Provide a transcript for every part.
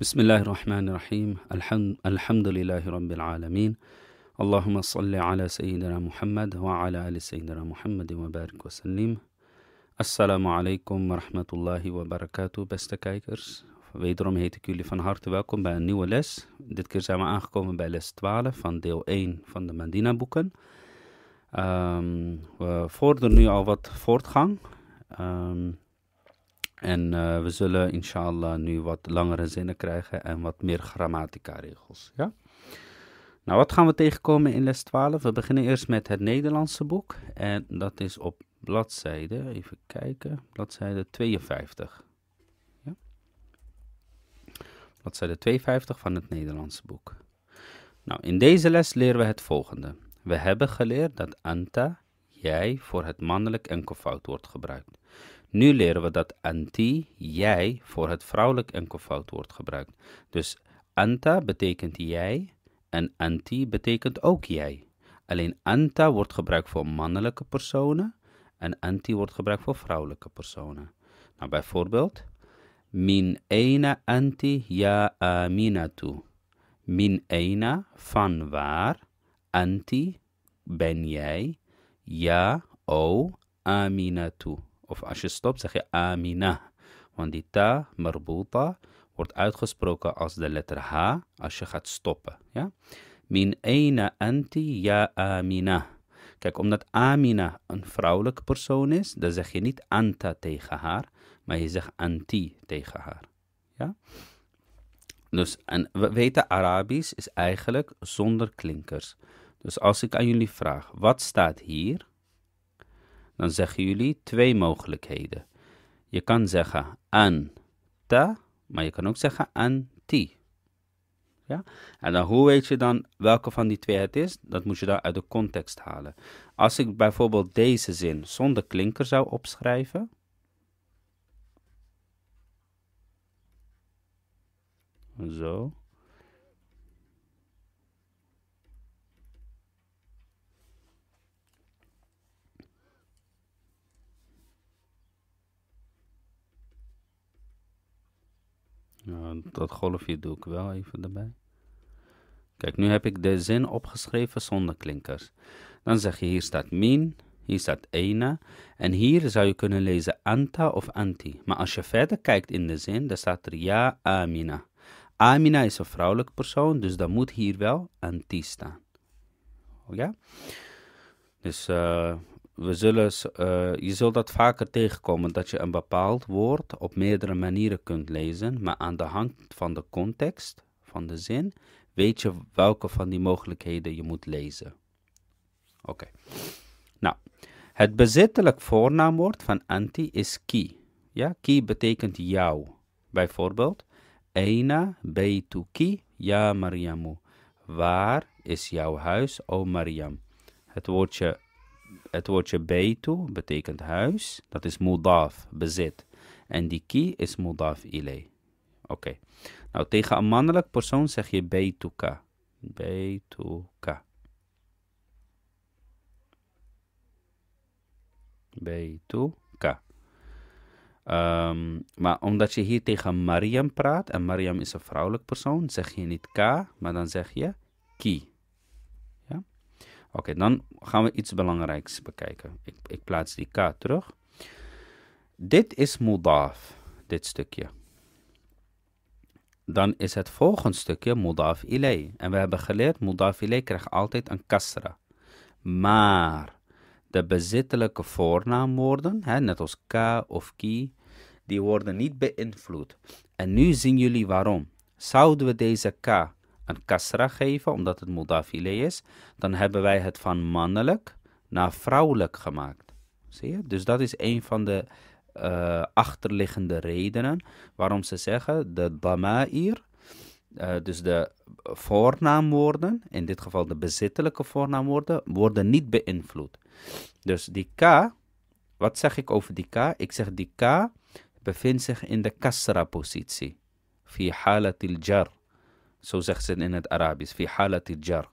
بسم الله الرحمن الرحيم الحمد, الحمد لله رب العالمين اللهم صل على سيدنا محمد وعلى آل سيدنا محمد وبارك وسلم السلام عليكم ورحمة الله وبركاته barakatuh, beste Wederom heet ik jullie van harte welkom bij een nieuwe les. Dit keer zijn we aangekomen bij les 12 van deel 1 van de Mandina-boeken. Um, we vorderen nu al wat voortgang. Um, En eh, we zullen inshallah nu wat langere zinnen krijgen en wat meer grammatica regels. Ja? Nou, wat gaan we tegenkomen in les 12? We beginnen eerst met het Nederlandse boek. En dat is op bladzijde, even kijken, bladzijde 52. Ja? Bladzijde 52 van het Nederlandse boek. Nou, in deze les leren we het volgende. We hebben geleerd dat anta, jij, voor het mannelijk enkelvoud wordt gebruikt. Nu leren we dat anti, jij, voor het vrouwelijk enkelvoud wordt gebruikt. Dus anta betekent jij en anti betekent ook jij. Alleen anta wordt gebruikt voor mannelijke personen en anti wordt gebruikt voor vrouwelijke personen. Nou, bijvoorbeeld, min eina anti ja aminatu. Min eina, van waar, anti, ben jij, ja, o, aminatu. Of als je stopt, zeg je Amina. Want die ta, marbuta, wordt uitgesproken als de letter H als je gaat stoppen. Ja? Min eina anti ja amina. Kijk, omdat Amina een vrouwelijke persoon is, dan zeg je niet anta tegen haar, maar je zegt anti tegen haar. Ja? Dus en we weten, Arabisch is eigenlijk zonder klinkers. Dus als ik aan jullie vraag, wat staat hier? dan zeggen jullie twee mogelijkheden. Je kan zeggen an ta, maar je kan ook zeggen an ti. Ja? En dan hoe weet je dan welke van die twee het is? Dat moet je dan uit de context halen. Als ik bijvoorbeeld deze zin zonder klinker zou opschrijven. Zo. Ja, dat golfje doe ik wel even erbij. Kijk, nu heb ik de zin opgeschreven zonder klinkers. Dan zeg je, hier staat min, hier staat ena. En hier zou je kunnen lezen anta of anti. Maar als je verder kijkt in de zin, dan staat er ja, amina. Amina is een vrouwelijke persoon, dus dan moet hier wel anti staan. Ja? Dus eh we zullen, eh, je zult dat vaker tegenkomen, dat je een bepaald woord op meerdere manieren kunt lezen, maar aan de hand van de context van de zin weet je welke van die mogelijkheden je moet lezen. Oké. Nou, het bezittelijk voornaamwoord van anti is ki. Ja, ki betekent jou. Bijvoorbeeld, Eina ki, ja Mariamu. Waar is jouw huis, o Mariam? Het woordje het woordje beitu betekent huis. Dat is mudaf, bezit. En die ki is mudaf ile. Oké. Nou, tegen een mannelijk persoon zeg je beituka. Beituka. Beituka. Um, maar omdat je hier tegen Mariam praat, en Mariam is een vrouwelijk persoon, zeg je niet ka, maar dan zeg je ki. Oké, dan gaan we iets belangrijks bekijken. Ik, ik plaats die k terug. Dit is mudaf, dit stukje. Dan is het volgende stukje mudaf ilay. En we hebben geleerd, mudaf ilay krijgt altijd een kasra. Maar de bezittelijke voornaamwoorden, hè, net als ka of ki, die worden niet beïnvloed. En nu zien jullie waarom. Zouden we deze k een kasra geven, omdat het modafile is, dan hebben wij het van mannelijk naar vrouwelijk gemaakt. Zie je? Dus dat is een van de eh, achterliggende redenen waarom ze zeggen de dama'ir, eh, dus de voornaamwoorden, in dit geval de bezittelijke voornaamwoorden, worden niet beïnvloed. Dus die k, wat zeg ik over die k? Ik zeg die k bevindt zich in de kasra-positie. Fi halatil jar. Zo zegt ze in het Arabisch. Fi halat jar.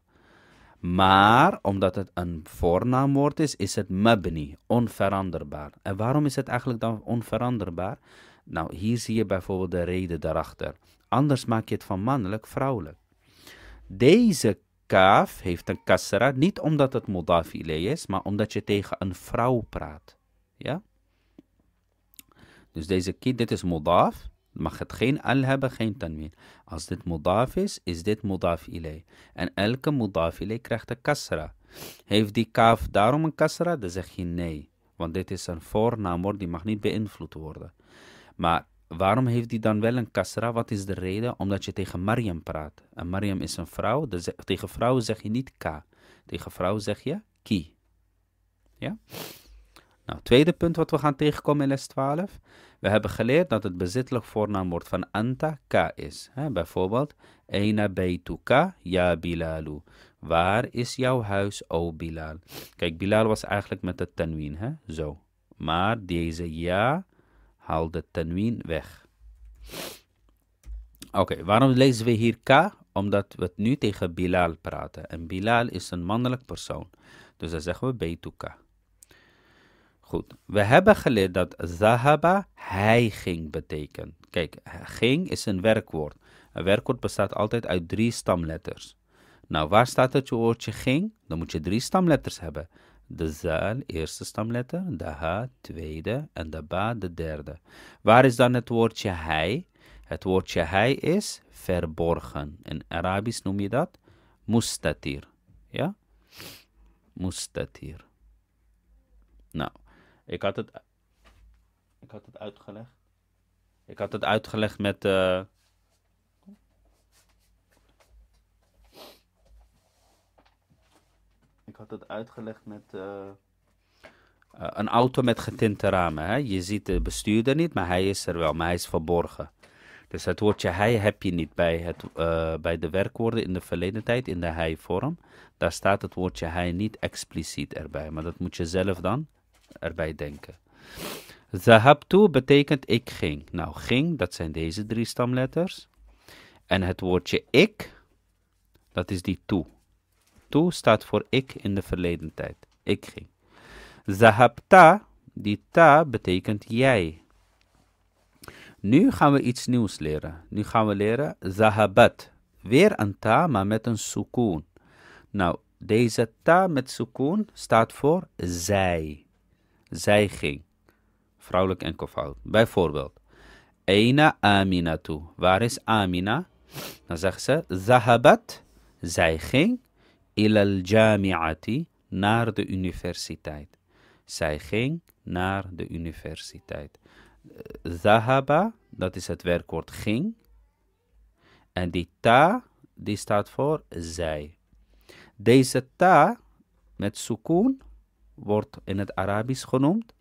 Maar omdat het een voornaamwoord is, is het mabni, onveranderbaar. En waarom is het eigenlijk dan onveranderbaar? Nou, hier zie je bijvoorbeeld de reden daarachter. Anders maak je het van mannelijk vrouwelijk. Deze kaaf heeft een kasra, niet omdat het modaf is, maar omdat je tegen een vrouw praat. Ja? Dus deze kid, dit is modaf mag het geen al hebben, geen tanwin. Als dit modaf is, is dit mudaf ilay. En elke mudaf ilay krijgt een kasra. Heeft die kaaf daarom een kasra? Dan zeg je nee. Want dit is een voornaamwoord die mag niet beïnvloed worden. Maar waarom heeft hij dan wel een kasra? Wat is de reden? Omdat je tegen Mariam praat. En Mariam is een vrouw. tegen vrouwen zeg je niet ka. Tegen vrouwen zeg je ki. Ja? Nou, tweede punt wat we gaan tegenkomen in les 12. We hebben geleerd dat het bezittelijk voornaamwoord van anta ka is. bijvoorbeeld, eina beituka ya bilalu. Waar is jouw huis, o Bilal? Kijk, Bilal was eigenlijk met de tanwin, hè? zo. Maar deze ja haalt de tanwin weg. Oké, waarom lezen we hier ka? Omdat we nu tegen Bilal praten. En Bilal is een mannelijk persoon. Dus dan zeggen we beituka. Goed, we hebben geleerd dat zahaba hij ging betekent. Kijk, ging is een werkwoord. Een werkwoord bestaat altijd uit drie stamletters. Nou, waar staat het woordje ging? Dan moet je drie stamletters hebben. De zaal, eerste stamletter, de ha, tweede en de ba, de derde. Waar is dan het woordje hij? Het woordje hij is verborgen. In Arabisch noem je dat mustatir. Ja? Mustatir. Nou, ik had het, ik had het uitgelegd. Ik had het uitgelegd met. Eh, ik had het uitgelegd met. Eh, eh, een auto met getinte ramen. Hè? Je ziet de bestuurder niet, maar hij is er wel, maar hij is verborgen. Dus het woordje hij heb je niet bij, het, bij de werkwoorden in de verleden tijd, in de hij-vorm. Daar staat het woordje hij niet expliciet erbij, maar dat moet je zelf dan erbij denken. Zahabtu betekent ik ging. Nou, ging, dat zijn deze drie stamletters. En het woordje ik, dat is die toe. Toe staat voor ik in de verleden tijd. Ik ging. Zahabta, die ta betekent jij. Nu gaan we iets nieuws leren. Nu gaan we leren zahabat. Weer een ta, maar met een sukoon. Nou, deze ta met sukoon staat voor zij. Zij ging. Vrouwelijk en enkelvoud. Bijvoorbeeld. Eina Amina toe. Waar is Amina? Dan zegt ze. Zahabat. Zij ging. Ilal jami'ati. Naar de universiteit. Zij ging naar de universiteit. Zahaba, dat is het werkwoord ging. En die ta, die staat voor zij. Deze ta met sukoon wordt in het Arabisch genoemd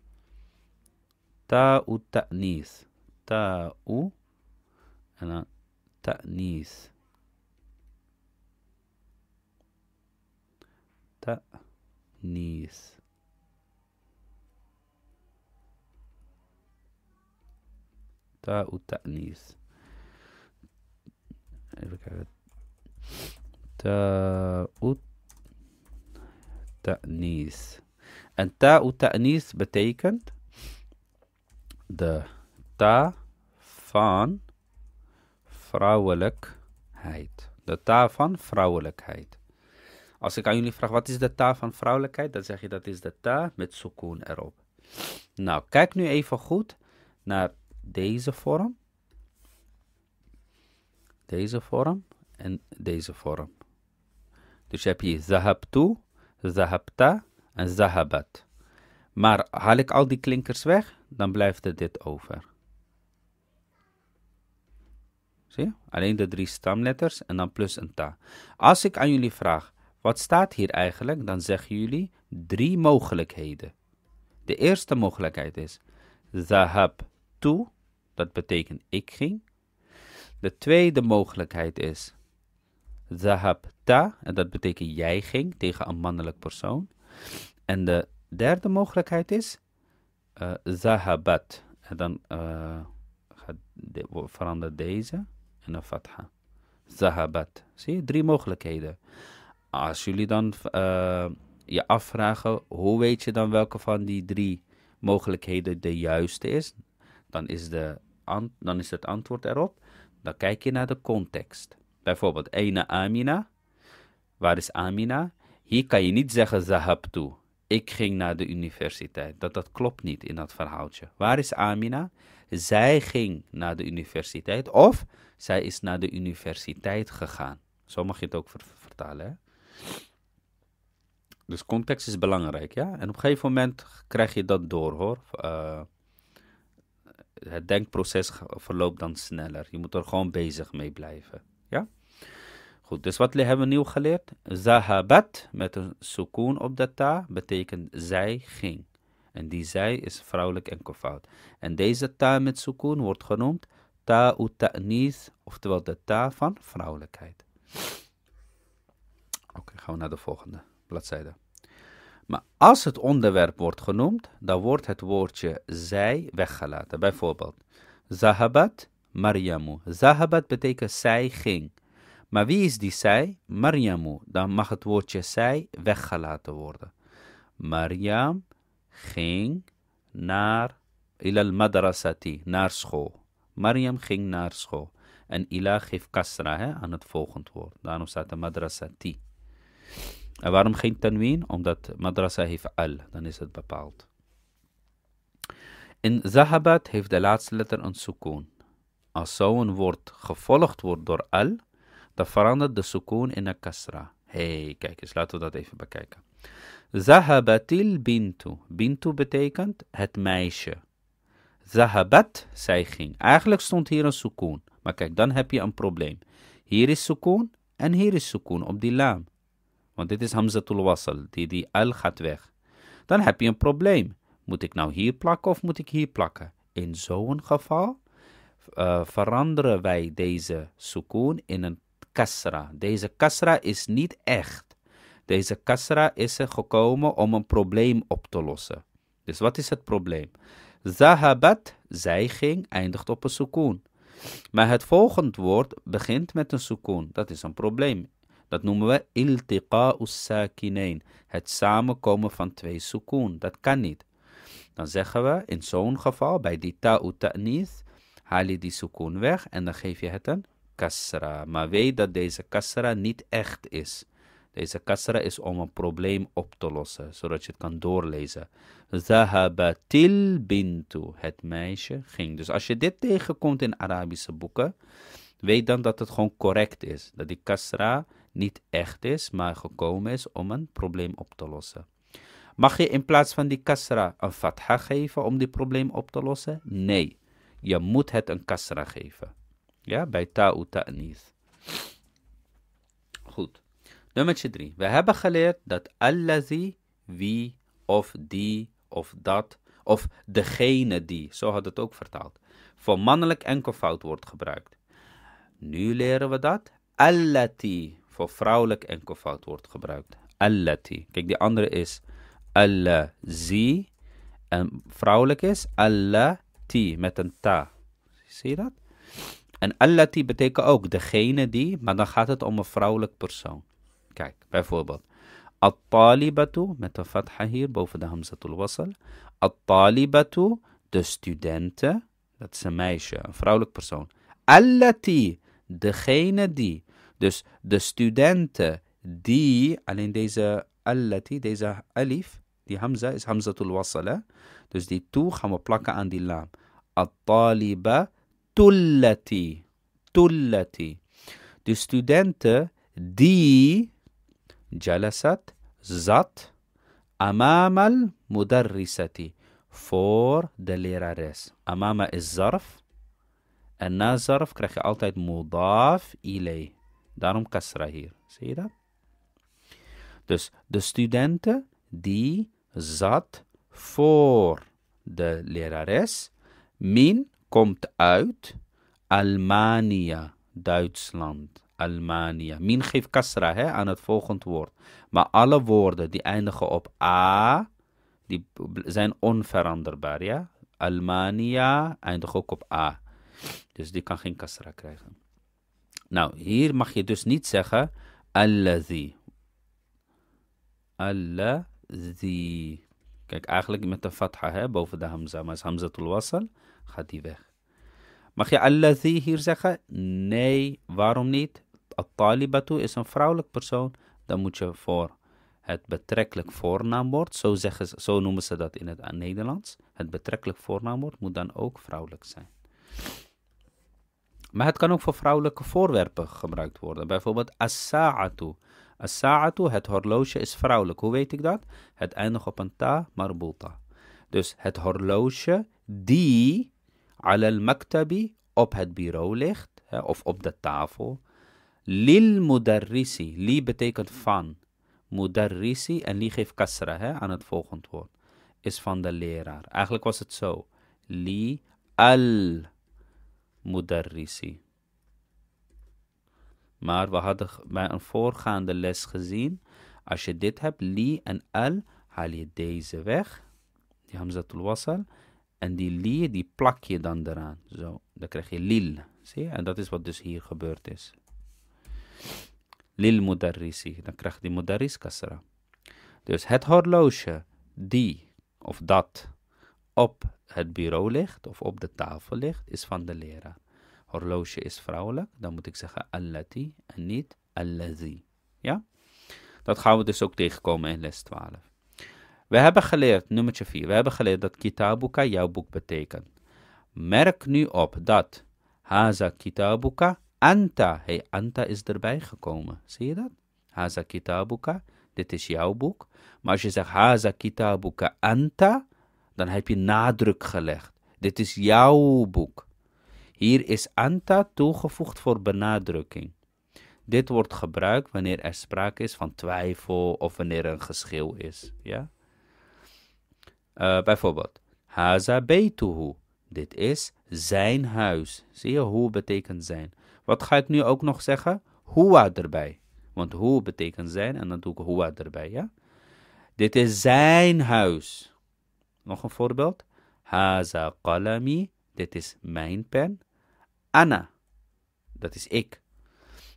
ta'u ta'nis. Ta'u en dan ta'nis. Ta'nis. تاء التأنيث تاء التأنيث En u ta'nis betekent de ta van vrouwelijkheid. De ta van vrouwelijkheid. Als ik aan jullie vraag, wat is de ta van vrouwelijkheid? Dan zeg je dat is de ta met sukoon erop. Nou, kijk nu even goed naar deze vorm. Deze vorm en deze vorm. Dus heb je zahabtu, zahabta, en zahabat. Maar haal ik al die klinkers weg, dan blijft er dit over. Zie je? Alleen de drie stamletters en dan plus een ta. Als ik aan jullie vraag, wat staat hier eigenlijk? Dan zeggen jullie drie mogelijkheden. De eerste mogelijkheid is zahab toe. dat betekent ik ging. De tweede mogelijkheid is zahab ta, en dat betekent jij ging tegen een mannelijk persoon. En de derde mogelijkheid is uh, zahabat. En dan uh, verandert deze in een fatha. Zahabat. Zie je, drie mogelijkheden. Als jullie dan eh, je afvragen, hoe weet je dan welke van die drie mogelijkheden de juiste is? Dan is, de dan is het antwoord erop. Dan kijk je naar de context. Bijvoorbeeld, Ene Amina. Waar is Amina? Hier kan je niet zeggen toe". Ik ging naar de universiteit. Dat, dat klopt niet in dat verhaaltje. Waar is Amina? Zij ging naar de universiteit of zij is naar de universiteit gegaan. Zo mag je het ook vertalen. Dus context is belangrijk, ja. En op een gegeven moment krijg je dat door, hoor. Eh, het denkproces verloopt dan sneller. Je moet er gewoon bezig mee blijven, ja. Goed, dus wat hebben we nieuw geleerd? Zahabat, met een sukoon op de ta, betekent zij ging. En die zij is vrouwelijk en enkelvoud. En deze ta met sukoon wordt genoemd ta'u ta'nis, oftewel de ta van vrouwelijkheid. Oké, gaan we naar de volgende bladzijde. Maar als het onderwerp wordt genoemd, dan wordt het woordje zij weggelaten. Bijvoorbeeld, Zahabat Maryamu. Zahabat betekent zij ging. Maar wie is die zij? Mariamu. Dan mag het woordje zij weggelaten worden. Mariam ging naar ilal madrasati, naar school. Mariam ging naar school. En ila geeft kasra hè, aan het volgend woord. Daarom staat de madrasati. En waarom geen tanwin? Omdat madrasa heeft al, dan is het bepaald. In zahabat heeft de laatste letter een sukoon. Als zo'n woord gevolgd wordt door al, dan verandert de sukoon in een kasra. hey, kijk eens, laten we dat even bekijken. Zahabatil bintu. Bintu betekent het meisje. Zahabat, zij ging. Eigenlijk stond hier een sukoon. Maar kijk, dan heb je een probleem. Hier is sukoon en hier is sukoon op die laam. Want dit is hamzatul wasal, die, die al gaat weg. Dan heb je een probleem. Moet ik nou hier plakken of moet ik hier plakken? In zo'n geval eh, veranderen wij deze sukoon in een kasra. Deze kasra is niet echt. Deze kasra is er gekomen om een probleem op te lossen. Dus wat is het probleem? Zahabat, zij ging, eindigt op een sukoon. Maar het volgende woord begint met een sukoon. Dat is een probleem. Dat noemen we iltiqa'us Het samenkomen van twee sukoon. Dat kan niet. Dan zeggen we in zo'n geval bij die ta'u ta'nith, haal je die sukoon weg en dan geef je het een kasra. Maar weet dat deze kasra niet echt is. Deze kasra is om een probleem op te lossen, zodat je het kan doorlezen. Zahabatil bintu, het meisje ging. Dus als je dit tegenkomt in Arabische boeken, weet dan dat het gewoon correct is. Dat die kasra niet echt is, maar gekomen is om een probleem op te lossen. Mag je in plaats van die kasra een fatha geven om die probleem op te lossen? Nee, je moet het een kasra geven. Ja, bij ta'u ta'nis. Goed. Nummer 3. We hebben geleerd dat allazi, wie of die of dat of degene die, zo had het ook vertaald, voor mannelijk enkelvoud wordt gebruikt. Nu leren we dat allati voor vrouwelijk enkelvoud wordt gebruikt. Allati. Kijk, die andere is allazi en vrouwelijk is allati met een ta. Zie je dat? En allati betekent ook degene die, maar dan gaat het om een vrouwelijk persoon. Kijk, bijvoorbeeld. At-talibatu, met de fatha hier boven de hamzatul wasal. At-talibatu, de studenten, dat is een meisje, een vrouwelijk persoon. Allati, degene die. Dus de studenten die, alleen deze allati, deze alif, die hamza is hamzatul wasal. Dus die toe gaan we plakken aan die laam. At-taliba, tullati. Tullati. De studenten die jalasat, zat, amamal mudarrisati. Voor de lerares. Amama is zarf. En na zarf krijg je altijd mudaf ilay. Daarom kasra hier. Zie je dat? Dus de studenten die zat voor de lerares min komt uit Almania, Duitsland. Almania. Min geeft kasra hè, aan het volgend woord. Maar alle woorden die eindigen op a, die zijn onveranderbaar. Ja? Almania eindigt ook op a. Dus die kan geen kasra krijgen. Nou, hier mag je dus niet zeggen allazi. Allazi. Kijk, eigenlijk met de fatha hè, boven de hamza. Maar is hamza tul gaat die weg. Mag je allazi hier zeggen? Nee, waarom niet? At-talibatu is een vrouwelijk persoon. Dan moet je voor het betrekkelijk voornaamwoord, zo, zeggen ze, zo noemen ze dat in het Nederlands. Het betrekkelijk voornaamwoord moet dan ook vrouwelijk zijn. Maar het kan ook voor vrouwelijke voorwerpen gebruikt worden. Bijvoorbeeld as-sa'atu. As-sa'atu, het horloge, is vrouwelijk. Hoe weet ik dat? Het eindigt op een ta, marbuta. Dus het horloge die al maktabi op het bureau ligt of op de tafel. Lil mudarrisi, li betekent van. Mudarrisi en li geeft kasra hè, aan het volgend woord. Is van de leraar. Eigenlijk was het zo. Li al mudarrisi. Maar we hadden bij een voorgaande les gezien. Als je dit hebt, li en al, haal je deze weg. Die hamzatul wasal. En die li, die plak je dan eraan. Zo, dan krijg je lil. Zie je? En dat is wat dus hier gebeurd is. Lil mudarrisi. Dan krijgt die mudarris kasra. Dus het horloge die of dat op het bureau ligt of op de tafel ligt, is van de leraar. Horloge is vrouwelijk, dan moet ik zeggen allati en niet allazi. Ja? Dat gaan we dus ook tegenkomen in les 12. We hebben geleerd, nummertje 4, we hebben geleerd dat kitabuka jouw boek betekent. Merk nu op dat haza kitabuka anta, hey anta is erbij gekomen. Zie je dat? Haza kitabuka, dit is jouw boek. Maar als je zegt haza kitabuka anta, dan heb je nadruk gelegd. Dit is jouw boek. Hier is anta toegevoegd voor benadrukking. Dit wordt gebruikt wanneer er sprake is van twijfel of wanneer er een geschil is. Ja? Eh, bijvoorbeeld, Haza beituhu. Dit is zijn huis. Zie je, hoe betekent zijn. Wat ga ik nu ook nog zeggen? huwa erbij. Want hoe betekent zijn en dan doe ik huwa erbij, ja? Dit is zijn huis. Nog een voorbeeld. Haza qalami. Dit is mijn pen. Anna. Dat is ik.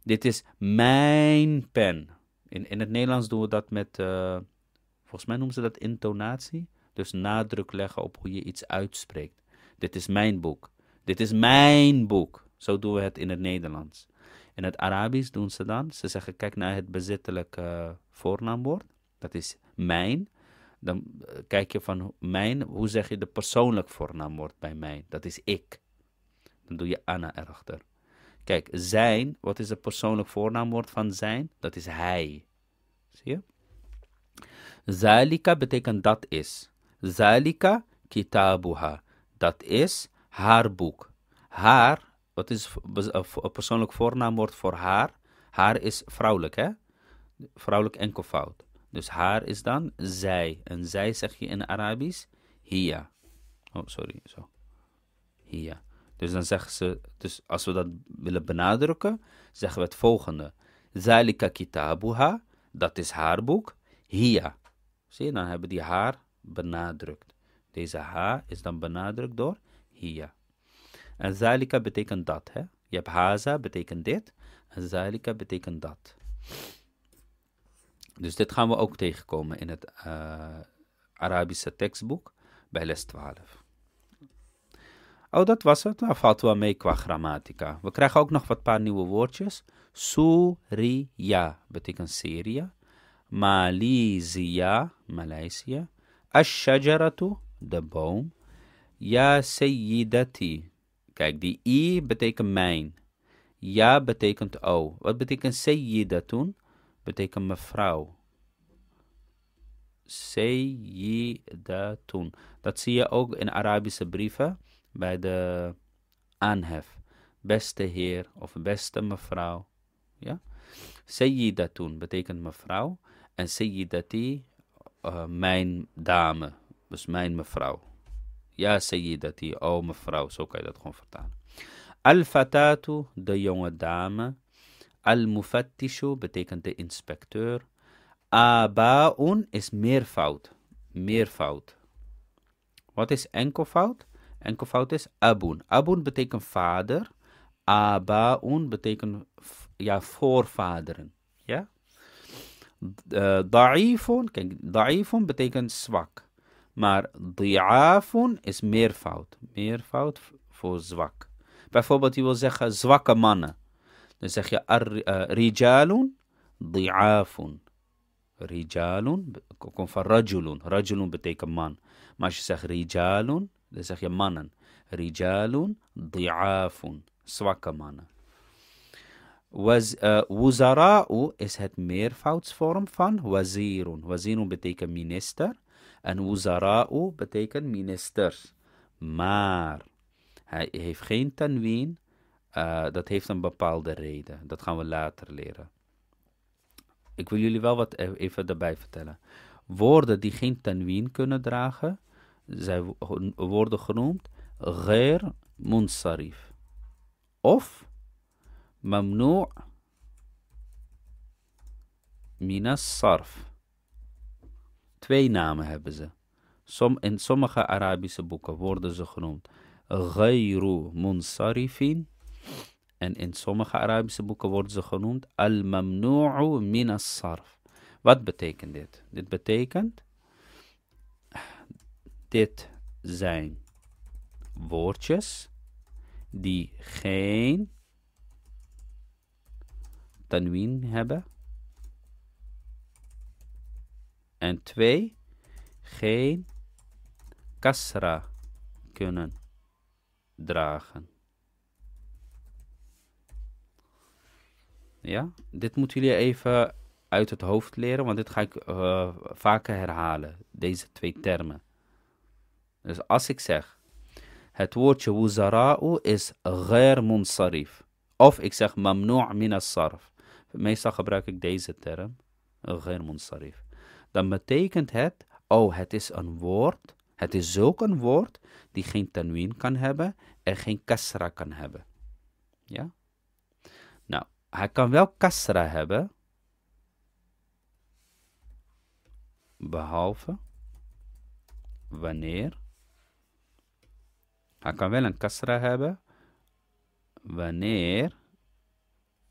Dit is mijn pen. In, in het Nederlands doen we dat met, eh, volgens mij noemen ze dat intonatie. Dus nadruk leggen op hoe je iets uitspreekt. Dit is mijn boek. Dit is mijn boek. Zo doen we het in het Nederlands. In het Arabisch doen ze dan. Ze zeggen: kijk naar het bezittelijke eh, voornaamwoord. Dat is mijn. Dan eh, kijk je van mijn. Hoe zeg je de persoonlijk voornaamwoord bij mij? Dat is ik. Dan doe je Anna erachter. Kijk, zijn. Wat is het persoonlijk voornaamwoord van zijn? Dat is hij. Zie je? Zalika betekent dat is. Zalika kitabuha. Dat is haar boek. Haar, wat is eh, een persoonlijk voornaamwoord voor haar? Haar is vrouwelijk, hè? Vrouwelijk enkelvoud. Dus haar is dan zij. En zij zeg je in Arabisch hia. Oh, sorry, zo. hia. Dus dan zeggen ze, dus als we dat willen benadrukken, zeggen we het volgende. Zalika kitabuha, dat is haar boek. Hia. Zie je, dan hebben die haar benadrukt. Deze H is dan benadrukt door hier. En zalika betekent dat. Hè? Je hebt haza betekent dit. En zalika betekent dat. Dus dit gaan we ook tegenkomen in het eh, Arabische tekstboek bij les 12. Oh, dat was het. Dat valt wel mee qua grammatica. We krijgen ook nog wat paar nieuwe woordjes. Suria betekent Syrië. Malizia, Maleisië de boom. Ja sayyidati. Kijk, die i betekent mijn. Ja betekent o. Wat betekent sayyidatun? Betekent mevrouw. Sayyidatun. Dat zie je ook in Arabische brieven bij de aanhef. Beste heer of beste mevrouw. Ja? betekent mevrouw. En sayyidati uh, mijn dame, dus mijn mevrouw. Ja, Sayyidati, oh mevrouw, zo kan je dat gewoon vertalen. Al-Fatatu, de jonge dame. Al-Mufattishu betekent de inspecteur. Aba'un is meervoud, meervoud. Wat is enkelvoud? Enkelvoud is abun. Abun betekent vader. Aba'un betekent ja, voorvaderen. ضعيف ضعيف بتيكن سواك مار ضعاف اس مير فاوت مير فاوت فو سواك بفوبت يو زخا سواك مانا زخيا رجال ضعاف رجال كون فرجل رجل بتيكن مان ماش سخ رجال زخيا مانا رجال ضعاف سواك مانا Was, uh, wuzara'u is het meervoudsvorm van wazirun. Wazirun betekent minister. En wuzara'u betekent ministers. Maar hij heeft geen tanwien. Eh, dat heeft een bepaalde reden. Dat gaan we later leren. Ik wil jullie wel wat e-, even daarbij vertellen. Woorden die geen tanwien kunnen dragen, zijn worden genoemd Ger munsarif. Of ممنوع minas sarf. Twee namen hebben ze. Som, in sommige Arabische boeken worden ze genoemd Ghayru Munsarifin. En in sommige Arabische boeken worden ze genoemd Al-Mamnu'u minas sarf. Wat betekent dit? Dit betekent, dit zijn woordjes die geen tanwien hebben. En twee, geen kasra kunnen dragen. Ja, dit moeten jullie even uit het hoofd leren, want dit ga ik eh, vaker herhalen, deze twee termen. Dus als ik zeg, het woordje wuzara'u is ghair munsarif. Of ik zeg mamnu' min sarf meestal gebruik ik deze term, ghair munsarif. Dan betekent het, oh het is een woord, het is ook een woord die geen tanwin kan hebben en geen kasra kan hebben. Ja? Nou, hij kan wel kasra hebben, behalve wanneer. Hij kan wel een kasra hebben wanneer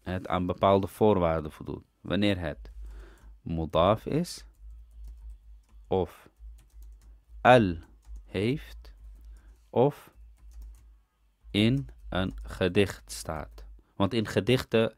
het aan bepaalde voorwaarden voldoet. Wanneer het mudaf is of al heeft of in een gedicht staat. Want in gedichten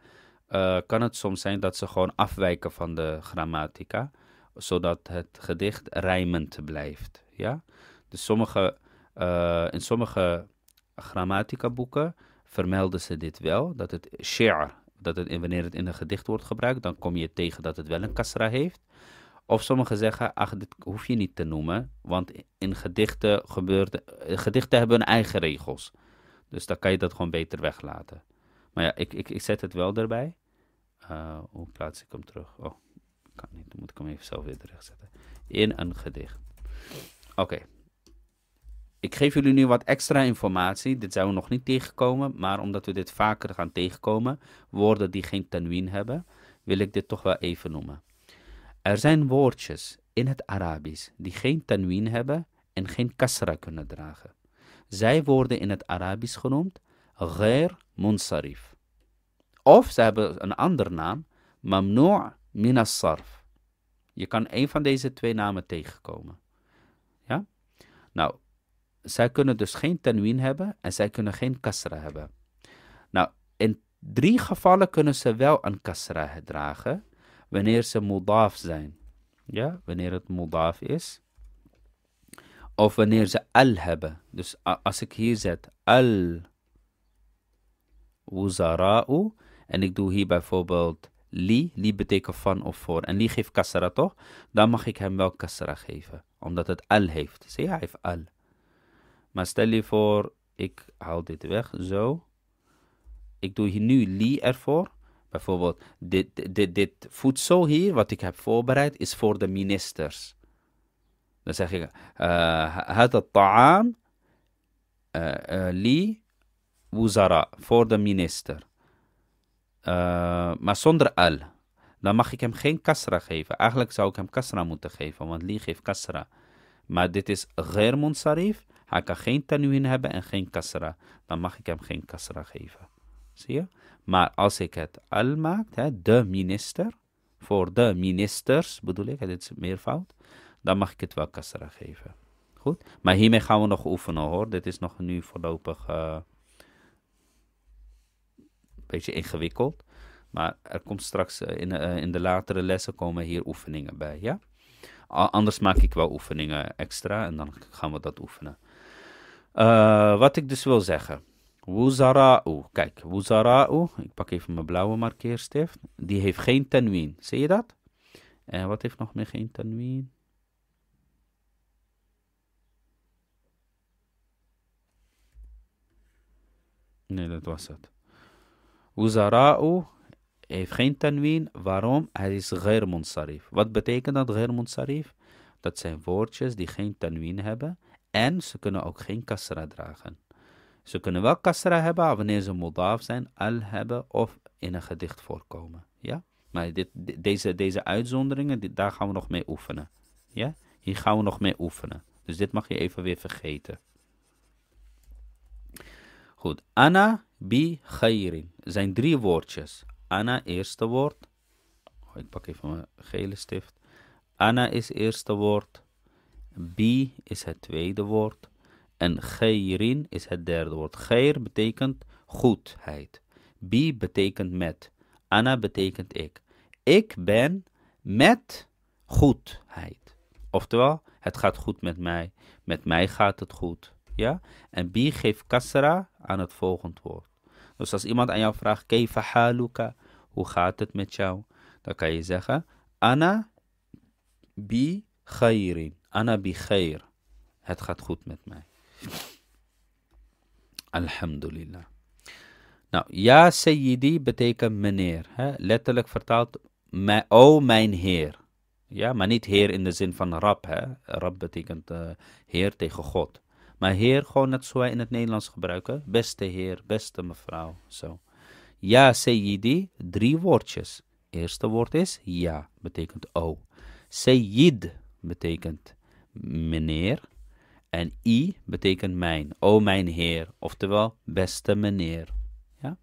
eh, kan het soms zijn dat ze gewoon afwijken van de grammatica, zodat het gedicht rijmend blijft. Ja? Dus sommige, eh, in sommige grammatica boeken vermelden ze dit wel, dat het shi'r dat het, wanneer het in een gedicht wordt gebruikt, dan kom je tegen dat het wel een kasra heeft. Of sommigen zeggen, ach, dit hoef je niet te noemen, want in gedichten, gebeurt, eh, gedichten hebben hun eigen regels. Dus dan kan je dat gewoon beter weglaten. Maar ja, ik, ik, ik zet het wel erbij. Eh, hoe plaats ik hem terug? Oh, kan niet. Dan moet ik hem even zelf weer terugzetten. In een gedicht. Oké, ik geef jullie nu wat extra informatie. Dit zijn we nog niet tegengekomen, maar omdat we dit vaker gaan tegenkomen, woorden die geen tanwin hebben, wil ik dit toch wel even noemen. Er zijn woordjes in het Arabisch die geen tanwin hebben en geen kasra kunnen dragen. Zij worden in het Arabisch genoemd ghair munsarif. Of ze hebben een andere naam, mamnu' minasarf. Je kan een van deze twee namen tegenkomen. Ja? Nou, zij kunnen dus geen tenuin hebben en zij kunnen geen kasra hebben. Nou, in drie gevallen kunnen ze wel een kasra dragen wanneer ze mudaf zijn. Ja, wanneer het mudaf is. Of wanneer ze al hebben. Dus als ik hier zet al wuzara'u en ik doe hier bijvoorbeeld li, li betekent van of voor en li geeft kasra toch? Dan mag ik hem wel kasra geven, omdat het al heeft. Zie hij heeft al. Maar stel je voor, ik haal dit weg, zo. Ik doe hier nu li ervoor. Bijvoorbeeld, dit, dit, dit voedsel hier, wat ik heb voorbereid, is voor de ministers. Dan zeg ik, eh, het uh, ta'am eh, eh, li wuzara, voor de minister. maar zonder al. Dan mag ik hem geen kasra geven. Eigenlijk zou ik hem kasra moeten geven, want li geeft kasra. Maar dit is gher Sarif. Hij kan geen tenuhin hebben en geen kasra. Dan mag ik hem geen kasra geven. Zie je? Maar als ik het al maak, de minister, voor de ministers bedoel ik, dit is meervoud, dan mag ik het wel kasra geven. Goed? Maar hiermee gaan we nog oefenen hoor. Dit is nog nu voorlopig eh, een beetje ingewikkeld. Maar er komt straks eh, in, eh, in de latere lessen komen hier oefeningen bij, ja? Anders maak ik wel oefeningen extra en dan gaan we dat oefenen. Eh, wat ik dus wil zeggen. Wuzara'u. Kijk, Wuzara'u. Ik pak even mijn blauwe markeerstift. Die heeft geen tanwin. Zie je dat? En wat heeft nog meer geen tanwin? Nee, dat was het. Wuzara'u heeft geen tanwin. Waarom? Hij is ghair Wat betekent dat Sarif? Dat zijn woordjes die geen tanwin hebben. En ze kunnen ook geen kasra dragen. Ze kunnen wel kasra hebben wanneer ze modaf zijn, al hebben of in een gedicht voorkomen. Ja? Maar dit, deze, deze uitzonderingen, daar gaan we nog mee oefenen. Ja? Hier gaan we nog mee oefenen. Dus dit mag je even weer vergeten. Goed. Anna bi khairin. zijn drie woordjes. Anna, eerste woord. Oh, ik pak even mijn gele stift. Anna is eerste woord. Bi is het tweede woord. En geirin is het derde woord. Geir betekent goedheid. Bi betekent met. Anna betekent ik. Ik ben met goedheid. Oftewel, het gaat goed met mij. Met mij gaat het goed. Ja? En bi geeft kasra aan het volgende woord. Dus als iemand aan jou vraagt, keifa haluka, hoe gaat het met jou? Dan kan je zeggen, Anna bi khairin. Ana bi Het gaat goed met mij. Alhamdulillah. Nou, ja Sayyidi betekent meneer. Hè? Letterlijk vertaald, mijn o, mijn heer. Ja, maar niet heer in de zin van rab. Hè? Rab betekent uh, heer tegen God. Maar heer, gewoon net zoals wij in het Nederlands gebruiken. Beste heer, beste mevrouw, zo. Ja Sayyidi, drie woordjes. Eerste woord is ja, betekent o. Sayyid betekent meneer. En I betekent mijn, o mijn heer, oftewel beste meneer. Ja?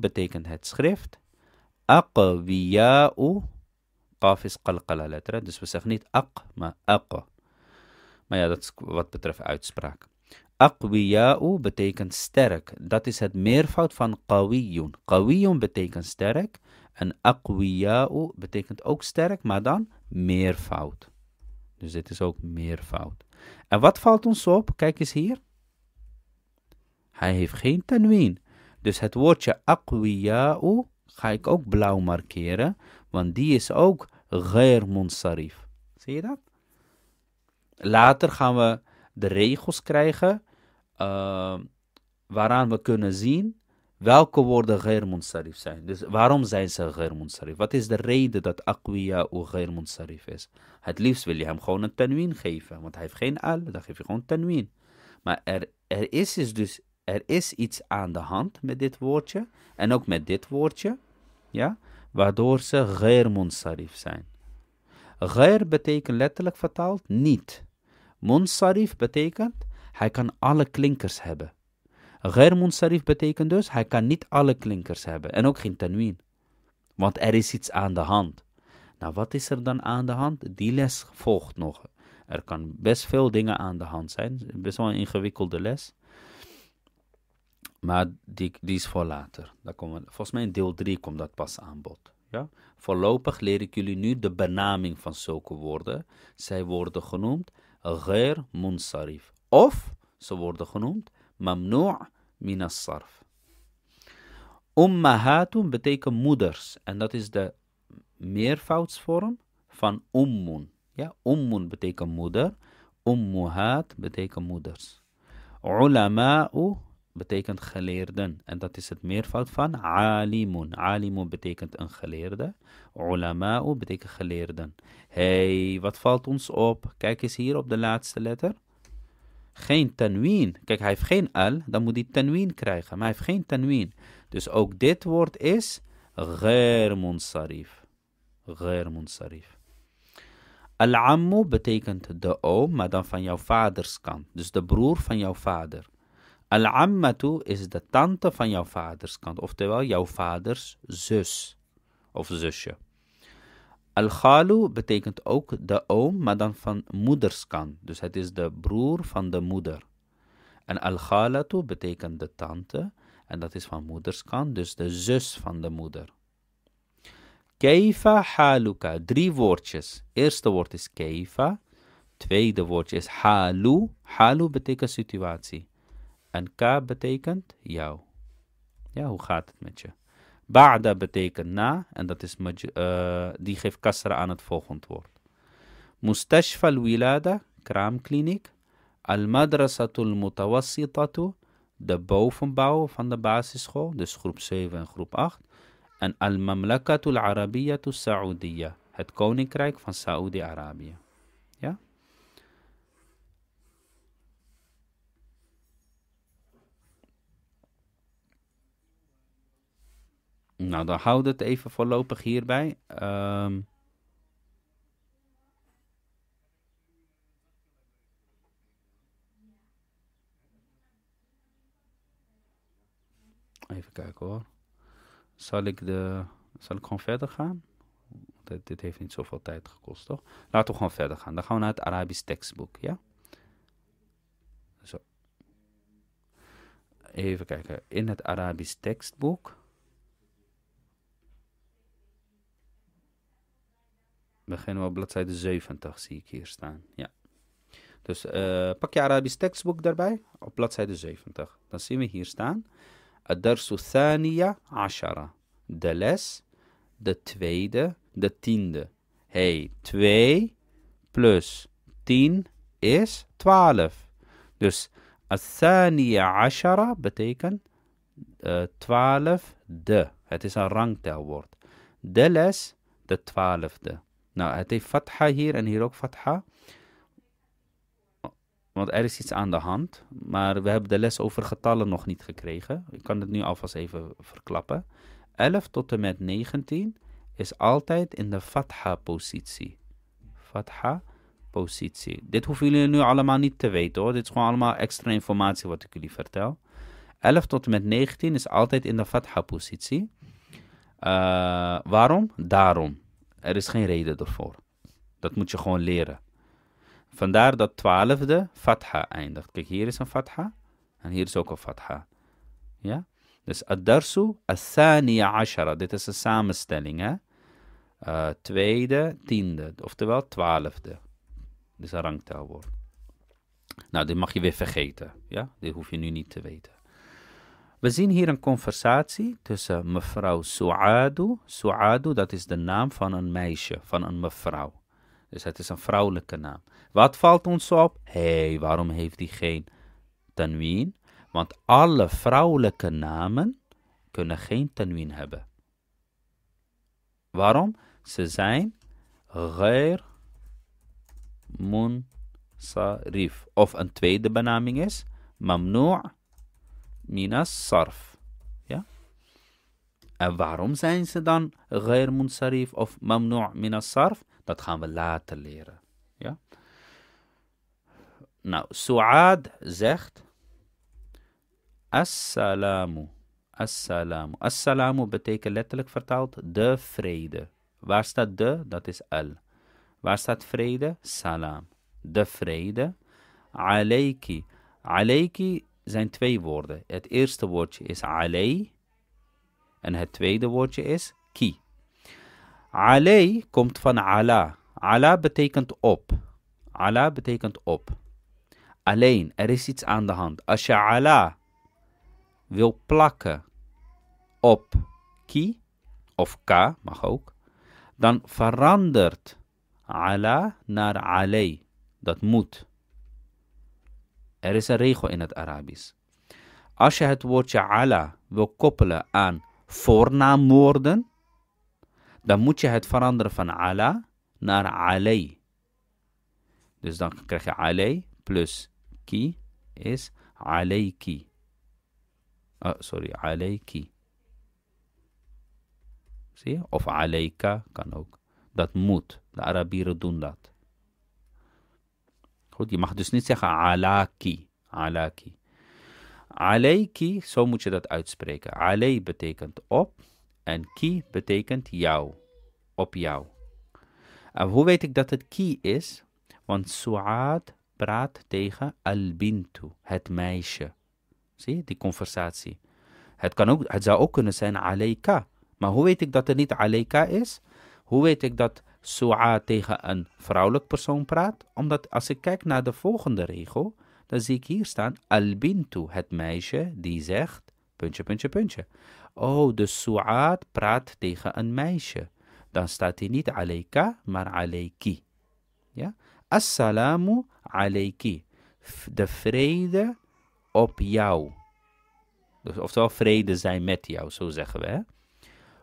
betekent het schrift. Aqwiya'u, qaf is qalqala letter, dus we zeggen niet aq, maar aq. Maar ja, dat is wat betreft uitspraak. Aqwiya'u betekent sterk. Dat is het meervoud van qawiyun. Qawiyun betekent sterk. En aqwiya'u betekent ook sterk, maar dan meervoud. Dus dit is ook meervoud. En wat valt ons op? Kijk eens hier. Hij heeft geen tanween. Dus het woordje akwiya'u ga ik ook blauw markeren. Want die is ook ghair munsarif. Zie je dat? Later gaan we de regels krijgen. Eh, waaraan we kunnen zien Welke woorden ghair munsarif zijn? Dus waarom zijn ze ghair munsarif? Wat is de reden dat aqwiya u ghair munsarif is? Het liefst wil je hem gewoon een tenuin geven, want hij heeft geen al, dan geef je gewoon tenuin. Maar er, er is dus, dus er is iets aan de hand met dit woordje en ook met dit woordje, ja, waardoor ze ghair munsarif zijn. Ghair betekent letterlijk vertaald niet. Munsarif betekent hij kan alle klinkers hebben. Ghair munsarif betekent dus, hij kan niet alle klinkers hebben en ook geen tenuin, Want er is iets aan de hand. Nou, wat is er dan aan de hand? Die les volgt nog. Er kan best veel dingen aan de hand zijn. Best wel een ingewikkelde les. Maar die, die is voor later. Daar komen, volgens mij in deel 3 komt dat pas aan bod. Ja? Voorlopig leer ik jullie nu de benaming van zulke woorden. Zij worden genoemd ghair munsarif. Of, ze worden genoemd mamnu' minas sarf. Ummahatun betekent moeders. En dat is de meervoudsvorm van ummun. Ja, ummun betekent moeder. Ummuhat betekent moeders. Ulama'u betekent geleerden. En dat is het meervoud van alimun. Alimun betekent een geleerde. Ulama'u betekent geleerden. hey, wat valt ons op? Kijk eens hier op de laatste letter geen tenwin. Kijk, hij heeft geen al, dan moet hij tanwin krijgen. Maar hij heeft geen tenwin. Dus ook dit woord is ghair munsarif. Ghair munsarif. Al-ammu betekent de oom, maar dan van jouw vaders kant. Dus de broer van jouw vader. Al-ammatu is de tante van jouw vaders kant. Oftewel jouw vaders zus of zusje. Al-Khalu betekent ook de oom, maar dan van moederskant. Dus het is de broer van de moeder. En Al-Khalatu betekent de tante. En dat is van moederskant, dus de zus van de moeder. Keifa haluka, drie woordjes. Eerste woord is keifa. Tweede woordje is halu. Halu betekent situatie. En ka betekent jou. Ja, hoe gaat het met je? Ba'da betekent na, en dat is, eh, die geeft kasra aan het volgende woord. Mustashfa al-wilada, kraamkliniek. Al-madrasatul mutawassitatu, de bovenbouw van de basisschool, dus groep 7 en groep 8. En al-mamlakatul arabiyatu Sa'udiyyah, het koninkrijk van Saoedi-Arabië. Nou, dan houd het even voorlopig hierbij. Ehm, even kijken hoor. Zal ik, de, zal ik gewoon verder gaan? Dit, dit heeft niet zoveel tijd gekost, toch? Laten we gewoon verder gaan. Dan gaan we naar het Arabisch tekstboek, ja? Zo. Even kijken. In het Arabisch tekstboek. beginnen we op bladzijde 70, zie ik hier staan. Ja. Dus uh, pak je Arabisch tekstboek daarbij op bladzijde 70. Dan zien we hier staan. Adarsu thaniya ashara. De les, de tweede, de tiende. Hey, 2 plus 10 is 12. Dus athaniya ashara betekent uh, 12 de. Het is een rangtelwoord. De les, de twaalfde. Nou, het heeft fatha hier en hier ook fatha. Want er is iets aan de hand. Maar we hebben de les over getallen nog niet gekregen. Ik kan het nu alvast even verklappen. 11 tot en met 19 is altijd in de fatha-positie. Fatha-positie. Dit hoeven jullie nu allemaal niet te weten hoor. Dit is gewoon allemaal extra informatie wat ik jullie vertel. 11 tot en met 19 is altijd in de fatha-positie. Eh, waarom? Daarom. Er is geen reden ervoor. Dat moet je gewoon leren. Vandaar dat twaalfde fatha eindigt. Kijk, hier is een fatha en hier is ook een fatha. Ja? Dus Adarsu darsu as ashara. Dit is een samenstelling, hè? Eh, tweede, tiende, oftewel twaalfde. is een rangtaalwoord. Nou, dit mag je weer vergeten. Ja? Dit hoef je nu niet te weten. We zien hier een conversatie tussen mevrouw Suadu. Suadu, dat is de naam van een meisje, van een mevrouw. Dus het is een vrouwelijke naam. Wat valt ons op? Hé, hey, waarom heeft die geen Tanwin? Want alle vrouwelijke namen kunnen geen Tanwin hebben. Waarom? Ze zijn ghair munsarif. Of een tweede benaming is mamnu' minas sarf. Ja? En waarom zijn ze dan ghair munsarif of mamnu' minas sarf? Dat gaan we later leren. Ja? Nou, Su'ad zegt Assalamu. Assalamu. Assalamu betekent letterlijk vertaald de vrede. Waar staat de? Dat is al. Waar staat vrede? Salam. De vrede. Aleiki. Aleiki zijn twee woorden. Het eerste woordje is alay en het tweede woordje is ki. Alay komt van ala. Ala betekent op. Ala betekent op. Alleen, er is iets aan de hand. Als je ala wil plakken op ki of ka, mag ook, dan verandert ala naar alay. Dat moet. Er is een regel in het Arabisch. Als je het woordje ala wil koppelen aan voornaamwoorden, dan moet je het veranderen van ala naar alay. Dus dan krijg je alay plus ki is alayki. Oh, sorry, alayki. Zie je? Of alayka kan ook. Dat moet. De Arabieren doen dat. Goed, je mag dus niet zeggen alaki. Alaki. Aleiki, zo moet je dat uitspreken. Alei betekent op en ki betekent jou. Op jou. En hoe weet ik dat het ki is? Want Suad praat tegen al-bintu, het meisje. Zie je die conversatie? Het, kan ook, het zou ook kunnen zijn aleika. Maar hoe weet ik dat er niet aleika is? Hoe weet ik dat Su'a tegen een vrouwelijk persoon praat. Omdat als ik kijk naar de volgende regel, dan zie ik hier staan Albintu, het meisje die zegt, puntje, puntje, puntje. Oh, de Su'aat praat tegen een meisje. Dan staat hij niet Aleika, maar Aleiki. Ja? Assalamu Aleiki. De vrede op jou. Dus, oftewel, vrede zijn met jou, zo zeggen we.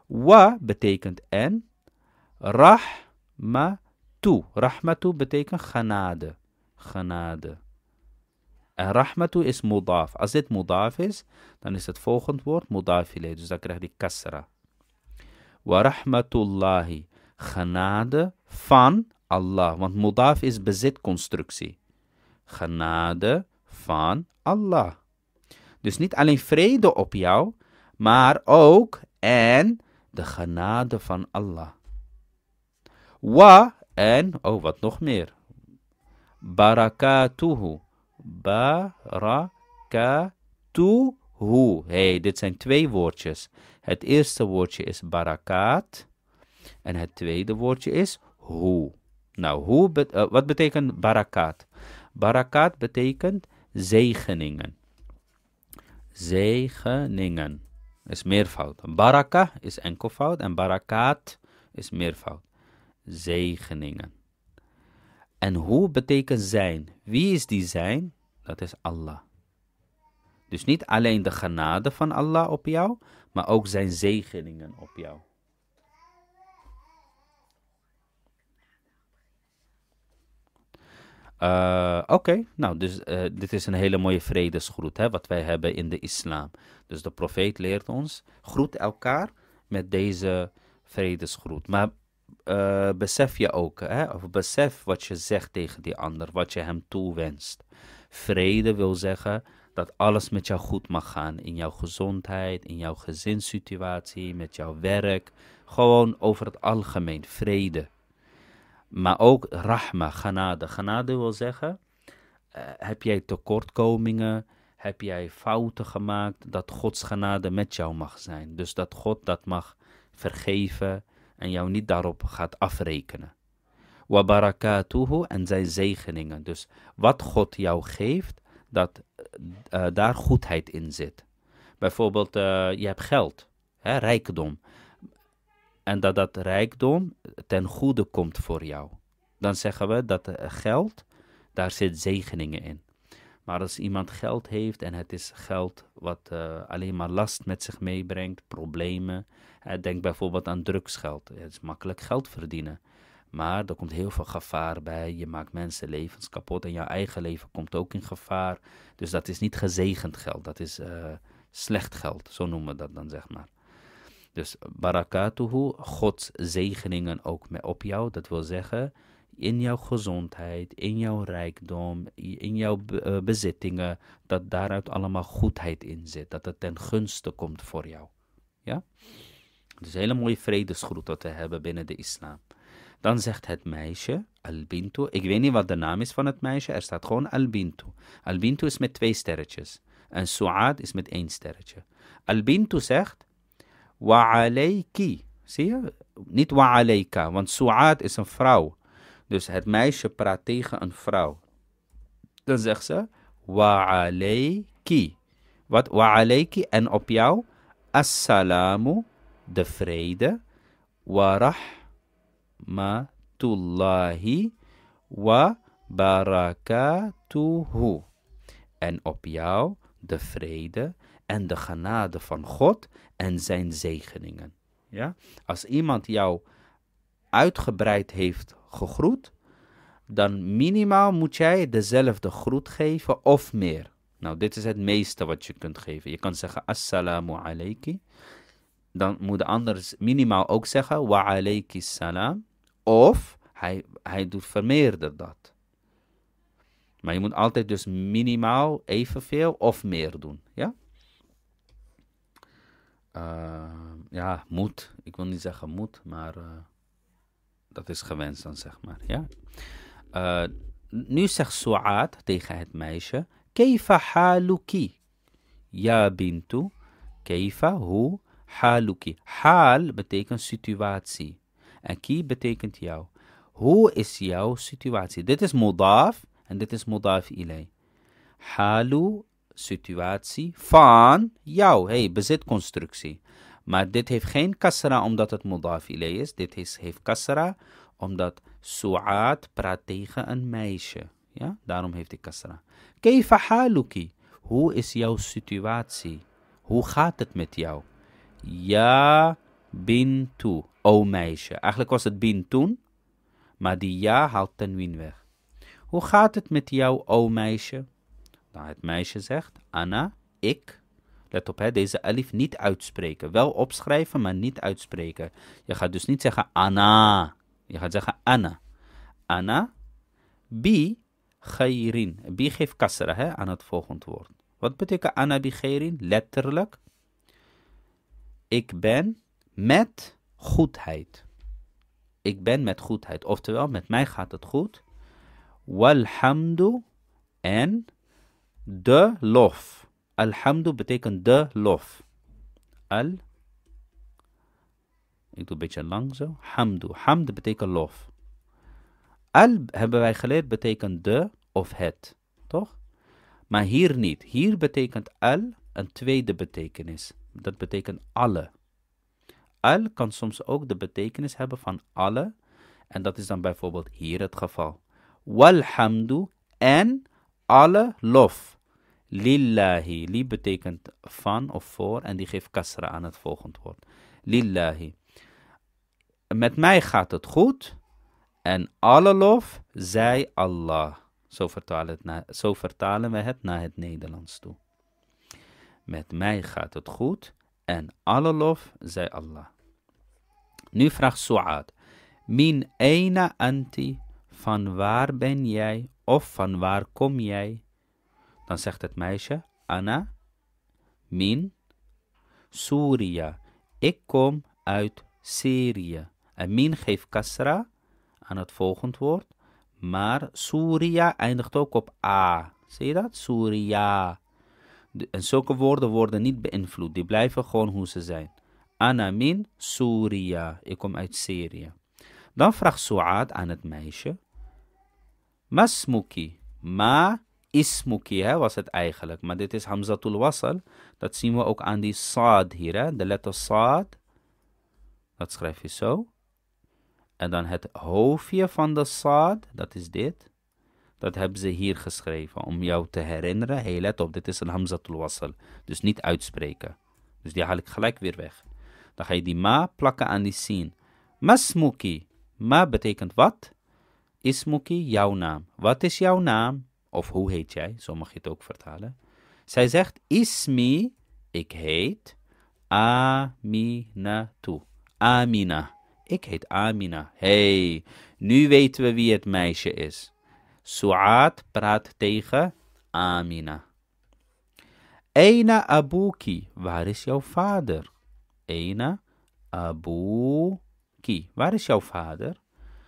Wa betekent en. Rah tu, Rahmatu betekent genade. Genade. En rahmatu is mudaf. Als dit mudaf is, dan is het volgend woord mudafile. Dus dan krijg je die kasra. Wa rahmatullahi. Genade van Allah. Want mudaf is bezitconstructie. Genade van Allah. Dus niet alleen vrede op jou, maar ook en de genade van Allah. Wa en, oh wat nog meer. Barakatuhu. Barakatuhu. hey, dit zijn twee woordjes. Het eerste woordje is barakat. En het tweede woordje is hoe. Nou, hoe eh, wat betekent barakat? Barakat betekent zegeningen. Zegeningen is meervoud. Baraka is enkelvoud en barakat is meervoud zegeningen. En hoe betekent zijn? Wie is die zijn? Dat is Allah. Dus niet alleen de genade van Allah op jou, maar ook zijn zegeningen op jou. Eh, oké, nou, dus eh, dit is een hele mooie vredesgroet, hè, wat wij hebben in de islam. Dus de profeet leert ons, groet elkaar met deze vredesgroet. Maar uh, besef je ook, hè, of besef wat je zegt tegen die ander, wat je hem toewenst. Vrede wil zeggen dat alles met jou goed mag gaan. In jouw gezondheid, in jouw gezinssituatie, met jouw werk. Gewoon over het algemeen vrede. Maar ook rahma, genade. Genade wil zeggen, eh, heb jij tekortkomingen, heb jij fouten gemaakt, dat Gods genade met jou mag zijn. Dus dat God dat mag vergeven, en jou niet daarop gaat afrekenen. Wa barakatuhu en zijn zegeningen. Dus wat God jou geeft, dat eh, eh, daar goedheid in zit. Bijvoorbeeld, eh, je hebt geld, hè, rijkdom. En dat dat rijkdom ten goede komt voor jou. Dan zeggen we dat geld, daar zit zegeningen in. Maar als iemand geld heeft en het is geld wat alleen maar last met zich meebrengt, problemen, eh, denk bijvoorbeeld aan drugsgeld. Het is makkelijk geld verdienen. Maar er komt heel veel gevaar bij. Je maakt mensen levens kapot en jouw eigen leven komt ook in gevaar. Dus dat is niet gezegend geld, dat is eh, slecht geld, zo noemen we dat dan zeg maar. Dus barakatuhu, Gods zegeningen ook met op jou. Dat wil zeggen, in jouw gezondheid, in jouw rijkdom, in jouw eh, bezittingen, dat daaruit allemaal goedheid in zit. Dat het ten gunste komt voor jou. Ja? Dus hele mooie vredesgroet te hebben binnen de islam. Dan zegt het meisje, Albintu. Ik weet niet wat de naam is van het meisje. Er staat gewoon Albintu. Albintu is met twee sterretjes. En Su'ad is met één sterretje. Albintu zegt, Wa'aleiki. Zie je? Niet wa'aleika, want Su'ad is een vrouw. Dus het meisje praat tegen een vrouw. Dan zegt ze, Wa'aleiki. Wat? Wa'aleiki en op jou, Assalamu de vrede. Wa rahmatullahi wa barakatuhu. En op jou de vrede en de genade van God en zijn zegeningen. Ja? Als iemand jou uitgebreid heeft gegroet, dan minimaal moet jij dezelfde groet geven of meer. Nou, dit is het meeste wat je kunt geven. Je kan zeggen assalamu alaikum dan moet de ander minimaal ook zeggen wa alayki salam. Of hij, hij doet vermeerder dat. Maar je moet altijd dus minimaal evenveel of meer doen. Ja? Eh, ja, moet. Ik wil niet zeggen moet, maar eh, dat is gewenst dan, zeg maar. Ja? Eh, nu zegt Su'ad tegen het meisje, Keifa haluki? Ja, bintu. Keifa, hoe? haluki. Hal betekent situatie. En ki betekent jou. Hoe is jouw situatie? Dit is modaf en dit is modaf ilay. Halu, situatie van jou. Hey, bezitconstructie. Maar dit heeft geen kasra omdat het modaf ilay is. Dit heeft kasra omdat su'at praat tegen een meisje. Ja, daarom heeft hij kasra. Keifa haluki. Hoe is jouw situatie? Hoe gaat het met jou? Ja bintu, o meisje. Eigenlijk was het toen, maar die ja haalt ten win weg. Hoe gaat het met jou, o meisje? Nou, het meisje zegt, Anna, ik. Let op, hè, deze alif niet uitspreken. Wel opschrijven, maar niet uitspreken. Je gaat dus niet zeggen Anna. Je gaat zeggen Anna. Anna, bi khairin. Bi geeft kasra hè, aan het volgende woord. Wat betekent Anna bi khairin? Letterlijk ik ben met goedheid. Ik ben met goedheid. Oftewel, met mij gaat het goed. Walhamdu en de lof. Alhamdu betekent de lof. Al. Ik doe een beetje lang zo. Hamdu. Hamd betekent lof. Al hebben wij geleerd betekent de of het. Toch? Maar hier niet. Hier betekent al een tweede betekenis dat betekent alle. Al kan soms ook de betekenis hebben van alle. En dat is dan bijvoorbeeld hier het geval. Walhamdu en alle lof. Lillahi. Li betekent van of voor en die geeft kasra aan het volgend woord. Lillahi. Met mij gaat het goed en alle lof zij Allah. zo vertalen we het naar het Nederlands toe. Met mij gaat het goed en alle lof zij Allah. Nu vraagt Su'ad, Min eina anti, van waar ben jij of van waar kom jij? Dan zegt het meisje, Anna, min Surya. Ik kom uit Syrië. En min geeft kasra aan het volgend woord. Maar Surya eindigt ook op a. Zie je dat? Surya. En zulke woorden worden niet beïnvloed, die blijven gewoon hoe ze zijn. Anamin Surya, ik kom uit Syrië. Dan vraagt Suad aan het meisje, Masmuki, ma ismuki was het eigenlijk. Maar dit is Hamzatul Wasal. Dat zien we ook aan die Saad hier. Hè. De letter Saad. Dat schrijf je zo. En dan het hoofdje van de Saad. Dat is dit. Dat hebben ze hier geschreven om jou te herinneren. hey, let op, dit is een hamzatul wasl. Dus niet uitspreken. Dus die haal ik gelijk weer weg. Dan ga je die ma plakken aan die sin. Masmuki. Ma betekent wat? Ismuki, jouw naam. Wat is jouw naam? Of hoe heet jij? Zo mag je het ook vertalen. Zij zegt Ismi, ik heet Aminatu. Amina. Ik heet Amina. hey, nu weten we wie het meisje is. Su'ad praat tegen Amina. Eina Abuki, waar is jouw vader? Eina Abuki, waar is jouw vader?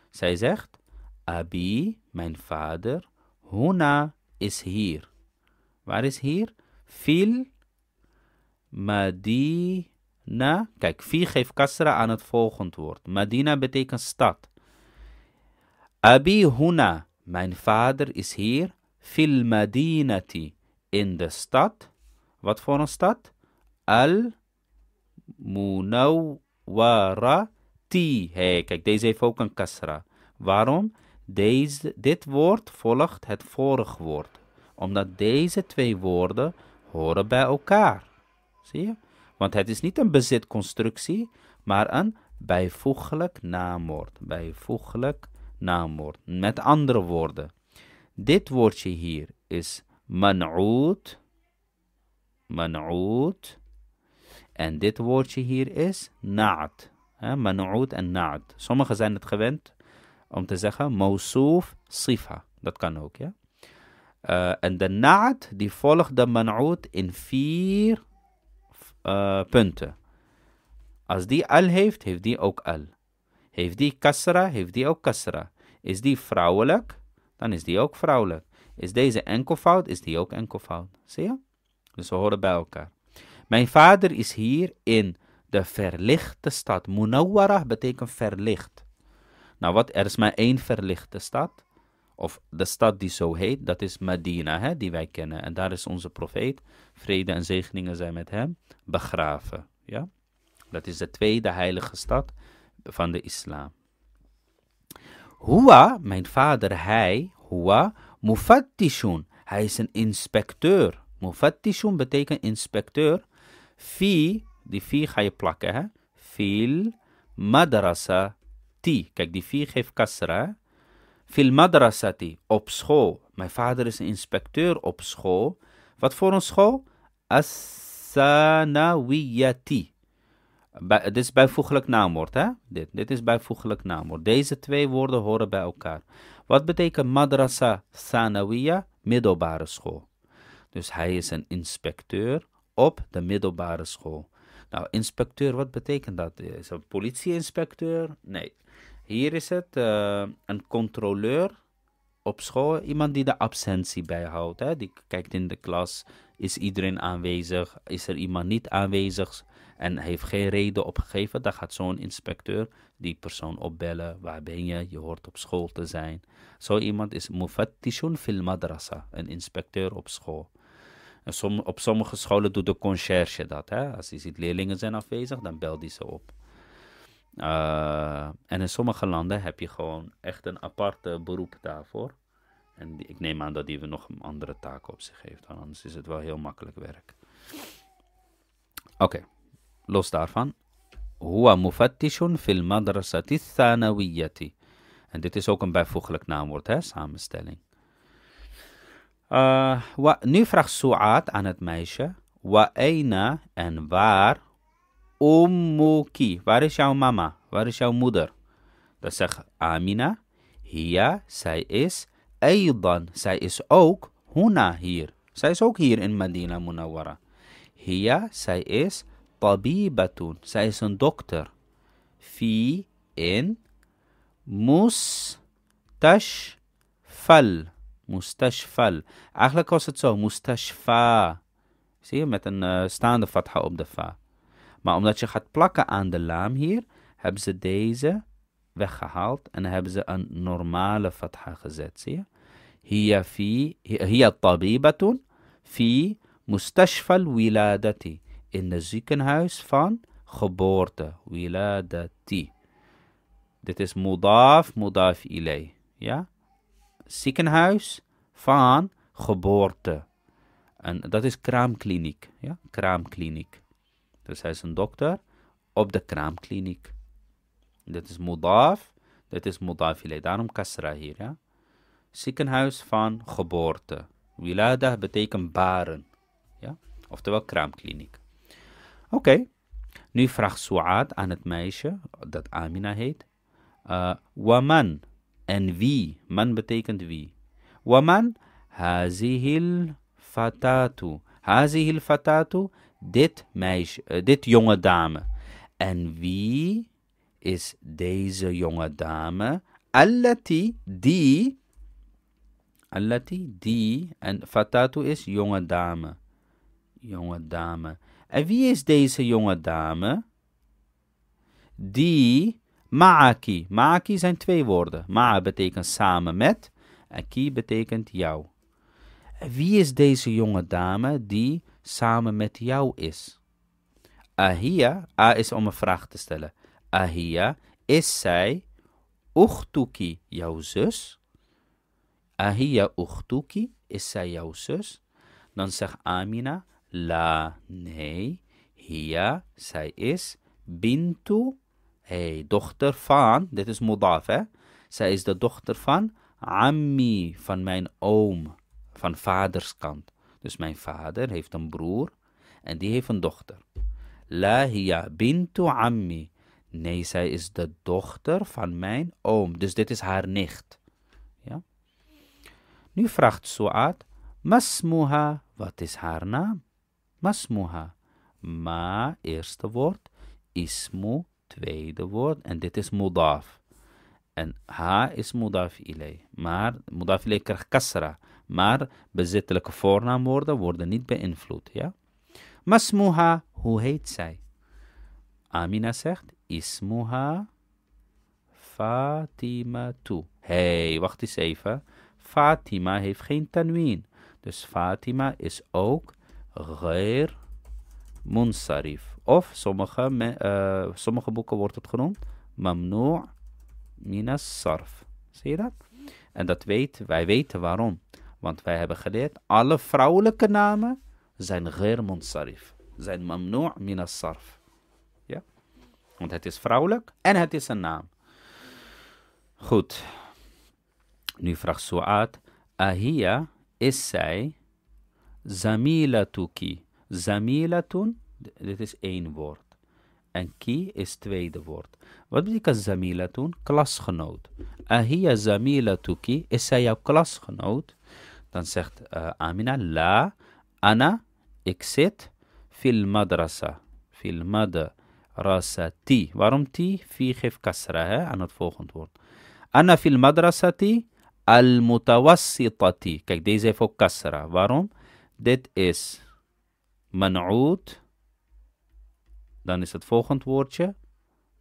Zij zegt, Abi, mijn vader, Huna is hier. Waar is hier? Fil Madina. Kijk, vier geeft kasra aan het volgend woord. Madina betekent stad. Abi Huna mijn vader is hier, fil Madinati, in de stad. Wat voor een stad? Al Munawwarati. Hey, kijk, deze heeft ook een kasra. Waarom? Deze, dit woord volgt het vorige woord. Omdat deze twee woorden horen bij elkaar. Zie je? Want het is niet een bezitconstructie, maar een bijvoeglijk naamwoord. Bijvoeglijk naamwoord. Met andere woorden, dit woordje hier is man'oot. Man'oot. En dit woordje hier is na'at. Man'oot en na'at. Sommigen zijn het gewend om te zeggen mausoef sifa. Dat kan ook, ja. Eh, en de na'at die volgt de man'oot in vier eh, punten. Als die al heeft, heeft die ook al. Heeft die kasra, heeft die ook kasra. Is die vrouwelijk, dan is die ook vrouwelijk. Is deze enkelvoud, is die ook enkelvoud. Zie je? Dus we horen bij elkaar. Mijn vader is hier in de verlichte stad. Munawwarah betekent verlicht. Nou, wat, er is maar één verlichte stad. Of de stad die zo heet, dat is Medina, hè, die wij kennen. En daar is onze profeet, vrede en zegeningen zijn met hem, begraven. Ja? Dat is de tweede heilige stad van de islam. Hua, mijn vader, hij, Hua, mufattishun. Hij is een inspecteur. Mufattishun betekent inspecteur. Fi, die fi ga je plakken, hè. Fil madrasati. Kijk, die fi geeft kasra. Fil madrasati, op school. Mijn vader is een inspecteur op school. Wat voor een school? as bij, dit is bijvoeglijk naamwoord, hè? Dit, dit is bijvoeglijk naamwoord. Deze twee woorden horen bij elkaar. Wat betekent madrasa sanawiya? Middelbare school. Dus hij is een inspecteur op de middelbare school. Nou, inspecteur, wat betekent dat? Is een politieinspecteur? Nee. Hier is het eh, een controleur op school. Iemand die de absentie bijhoudt. Hè? Die kijkt in de klas. Is iedereen aanwezig? Is er iemand niet aanwezig? en heeft geen reden opgegeven, dan gaat zo'n inspecteur die persoon opbellen. Waar ben je? Je hoort op school te zijn. Zo iemand is mufattishun fil madrasa, een inspecteur op school. En op sommige scholen doet de conciërge dat. Hè? Als hij ziet leerlingen zijn afwezig, dan belt hij ze op. Eh, en in sommige landen heb je gewoon echt een aparte beroep daarvoor. En ik neem aan dat die nog een andere taken op zich heeft, anders is het wel heel makkelijk werk. Oké los daarvan. Hua mufattishun fil madrasati thanawiyati. En dit is ook een bijvoeglijk naamwoord, hè, samenstelling. Eh, nu vraagt Su'ad aan het meisje. Wa eina en waar ummuki. Waar is jouw mama? Waar is jouw moeder? Dat zegt Amina. Hia, zij is. Eidan, zij is ook. Huna hier. Zij is ook hier in Medina Munawara. Hia, zij is. طبيبة سايسون دكتور في إن مستشفى مستشفى أخلا كوست سو مستشفى سي متن ستاند فتحة أوب دفا ما أم داتش خط بلاكة عن اللام هير هبز ديزة weggehaald en hebben ze een normale fatha gezet, zie je? Hier, hier, hier, hier, hier, in het ziekenhuis van geboorte. Wiladati. Dit is mudaf, mudaf ilay. Ja? Ziekenhuis van geboorte. En dat is kraamkliniek. Ja? Kraamkliniek. Dus hij is een dokter op de kraamkliniek. Dit is mudaf. Dit is mudaf ilay. Daarom kasra hier. Ja? Ziekenhuis van geboorte. Wilada betekent baren. Ja? Oftewel kraamkliniek. Oké. Nu vraagt Suad aan het meisje, dat Amina heet, uh, Waman en wie? Man betekent wie. Waman, hazihil fatatu. Hazihil fatatu, dit meisje, eh, dit jonge dame. En wie is deze jonge dame? Allati, die. Allati, die. En fatatu is jonge dame. Jonge dame. En wie is deze jonge dame? Die Ma'aki. Ma'aki zijn twee woorden. Ma'a betekent samen met. En ki betekent jou. En wie is deze jonge dame die samen met jou is? Ahia, A is om een vraag te stellen. Ahia, is zij Uchtuki jouw zus? Ahia Uchtuki, is zij jouw zus? Dan zegt Amina, La, nee. Hia, zij is. Bintu, hey, dochter van. Dit is modaf, hè? Zij is de dochter van Ammi, van mijn oom, van vaderskant. Dus mijn vader heeft een broer en die heeft een dochter. La hiya bintu ammi. Nee, zij is de dochter van mijn oom. Dus dit is haar nicht. Ja? Nu vraagt Suad, Masmuha, wat is haar naam? masmuha. Ma, eerste woord. Ismu, tweede woord. En dit is mudaf. En ha is mudaf ilay. Maar mudaf ilay krijgt kasra. Maar bezittelijke voornaamwoorden worden niet beïnvloed. Ja? Masmuha, hoe heet zij? Amina zegt, ismuha Fatima toe. Hé, hey, wacht eens even. Fatima heeft geen tanwin. Dus Fatima is ook ghair munsarif. Of sommige, eh, sommige boeken wordt het genoemd mamnu' minas sarf. Zie je dat? En dat weten wij weten waarom. Want wij hebben geleerd, alle vrouwelijke namen zijn ghair munsarif. Zijn mamnu' minas sarf. Ja? Want het is vrouwelijk en het is een naam. Goed. Nu vraagt Su'ad, Ahia, is zij zamilatuki. Zamilatun, dit is één woord. En ki is tweede woord. Wat betekent zamilatun? Klasgenoot. Ahia zamilatuki, is zij jouw klasgenoot? Dan zegt eh, Amina, la, ana, ik zit, fil madrasa. Fil ti. Waarom ti? Fi geeft kasra aan het volgende woord. Ana fil madrasati al mutawassitati. Kijk, deze heeft ook kasra. Waarom? Dit is Manoud. Dan is het volgend woordje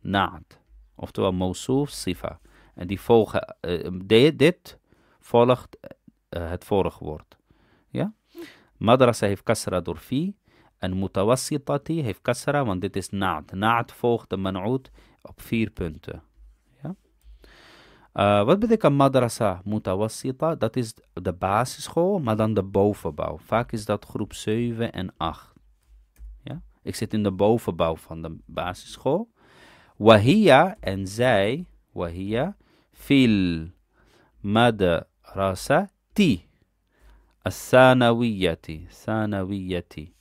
naad. Oftewel mousouf sifa. En die volgen, eh, eh, dit, volgt eh, het vorige woord. Ja? Madrasa heeft kasra door fi. En mutawassitati heeft kasra, want dit is naad. Naad volgt de man'ood op vier punten. Uh, wat betekent madrasa mutawassita? Dat is de basisschool, maar dan de bovenbouw. Vaak is dat groep 7 en 8. Ja? Ik zit in de bovenbouw van de basisschool. Wahia en zij, wahia, fil madrasati. Asanawiyati, sanawiyati.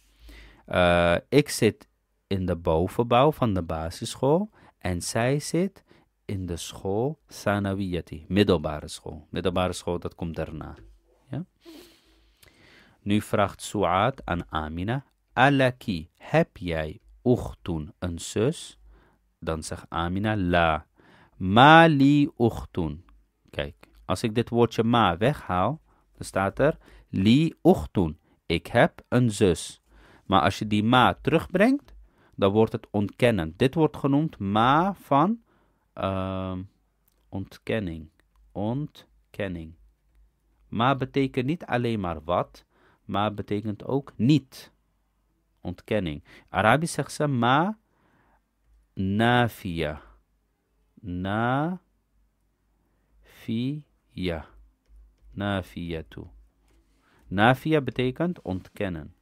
Uh, ik zit in de bovenbouw van de basisschool en zij zit in de school, sanawiyati, middelbare school. Middelbare school, dat komt daarna. Ja? Nu vraagt Suad aan Amina, Alaki, heb jij uchtun, een zus? Dan zegt Amina, la. Mali uchtun. Kijk, als ik dit woordje ma weghaal, dan staat er li uchtun. Ik heb een zus. Maar als je die ma terugbrengt, dan wordt het ontkennend. Dit wordt genoemd ma van Ehm, ontkenning. Ontkenning. Maar betekent niet alleen maar wat, maar betekent ook niet. Ontkenning. Arabisch zegt ze ma nafia. na Nafia toe. Nafia betekent ontkennen.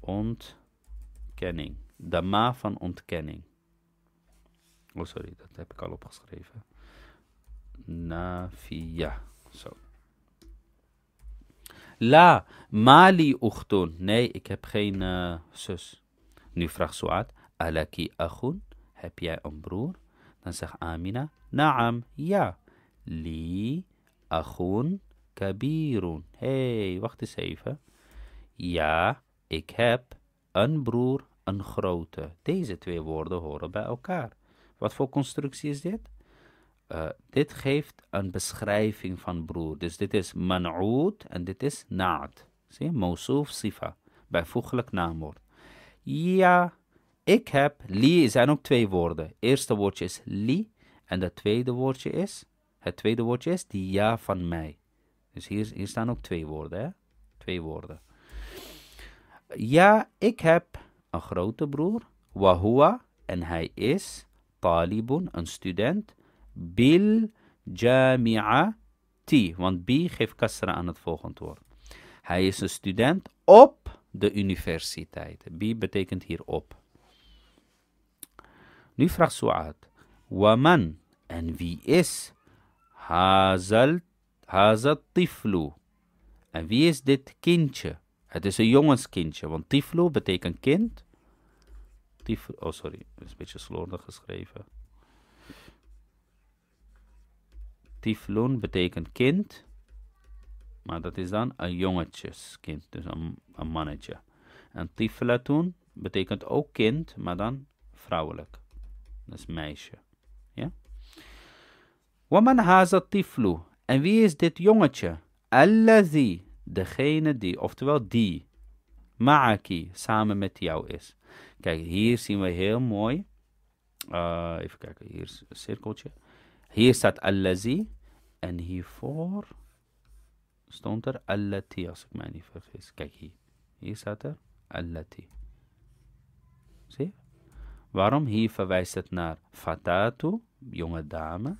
Ontkenning. De ma van ontkenning. Oh, sorry, dat heb ik al opgeschreven. Nafia. Zo. La, mali uchtun. Nee, ik heb geen eh, zus. Nu vraagt Suad, alaki achun? Heb jij een broer? Dan zegt Amina, naam, ja. Li achun kabirun. Hé, hey, wacht eens even. Ja, ik heb een broer, een grote. Deze twee woorden horen bij elkaar. Wat voor constructie is dit? Eh, dit geeft een beschrijving van broer. Dus dit is man'oud en dit is naad. Zie, mousouf sifa, bijvoeglijk naamwoord. Ja, ik heb, li zijn ook twee woorden. eerste woordje is li en het tweede woordje is, het tweede woordje is die ja van mij. Dus hier, hier staan ook twee woorden, hè? Twee woorden. Ja, ik heb een grote broer, wahua, en hij is talibun, een student, bil jami'ati, want bi geeft kasra aan het volgende woord. Hij is een student op de universiteit. Bi betekent hier op. Nu vraagt Su'ad, waman en wie is hazal, hazat tiflu? En wie is dit kindje? Het is een jongenskindje, want tiflu betekent kind. Oh, sorry, dat is een beetje slordig geschreven. Tifloon betekent kind. Maar dat is dan een jongetjeskind, dus een, mannetje. En tiflatoen betekent ook kind, maar dan vrouwelijk. Dat is meisje. Ja? Waman haza tiflu. En wie is dit jongetje? Allazi. Degene die, oftewel die. Ma'aki, samen met jou is. Kijk, hier zien we heel mooi. Eh, even kijken, hier is een cirkeltje. Hier staat allazi. En hiervoor stond er allati, als ik mij niet vergis. Kijk hier. Hier staat er allati. Zie Waarom? Hier verwijst het naar fatatu, jonge dame.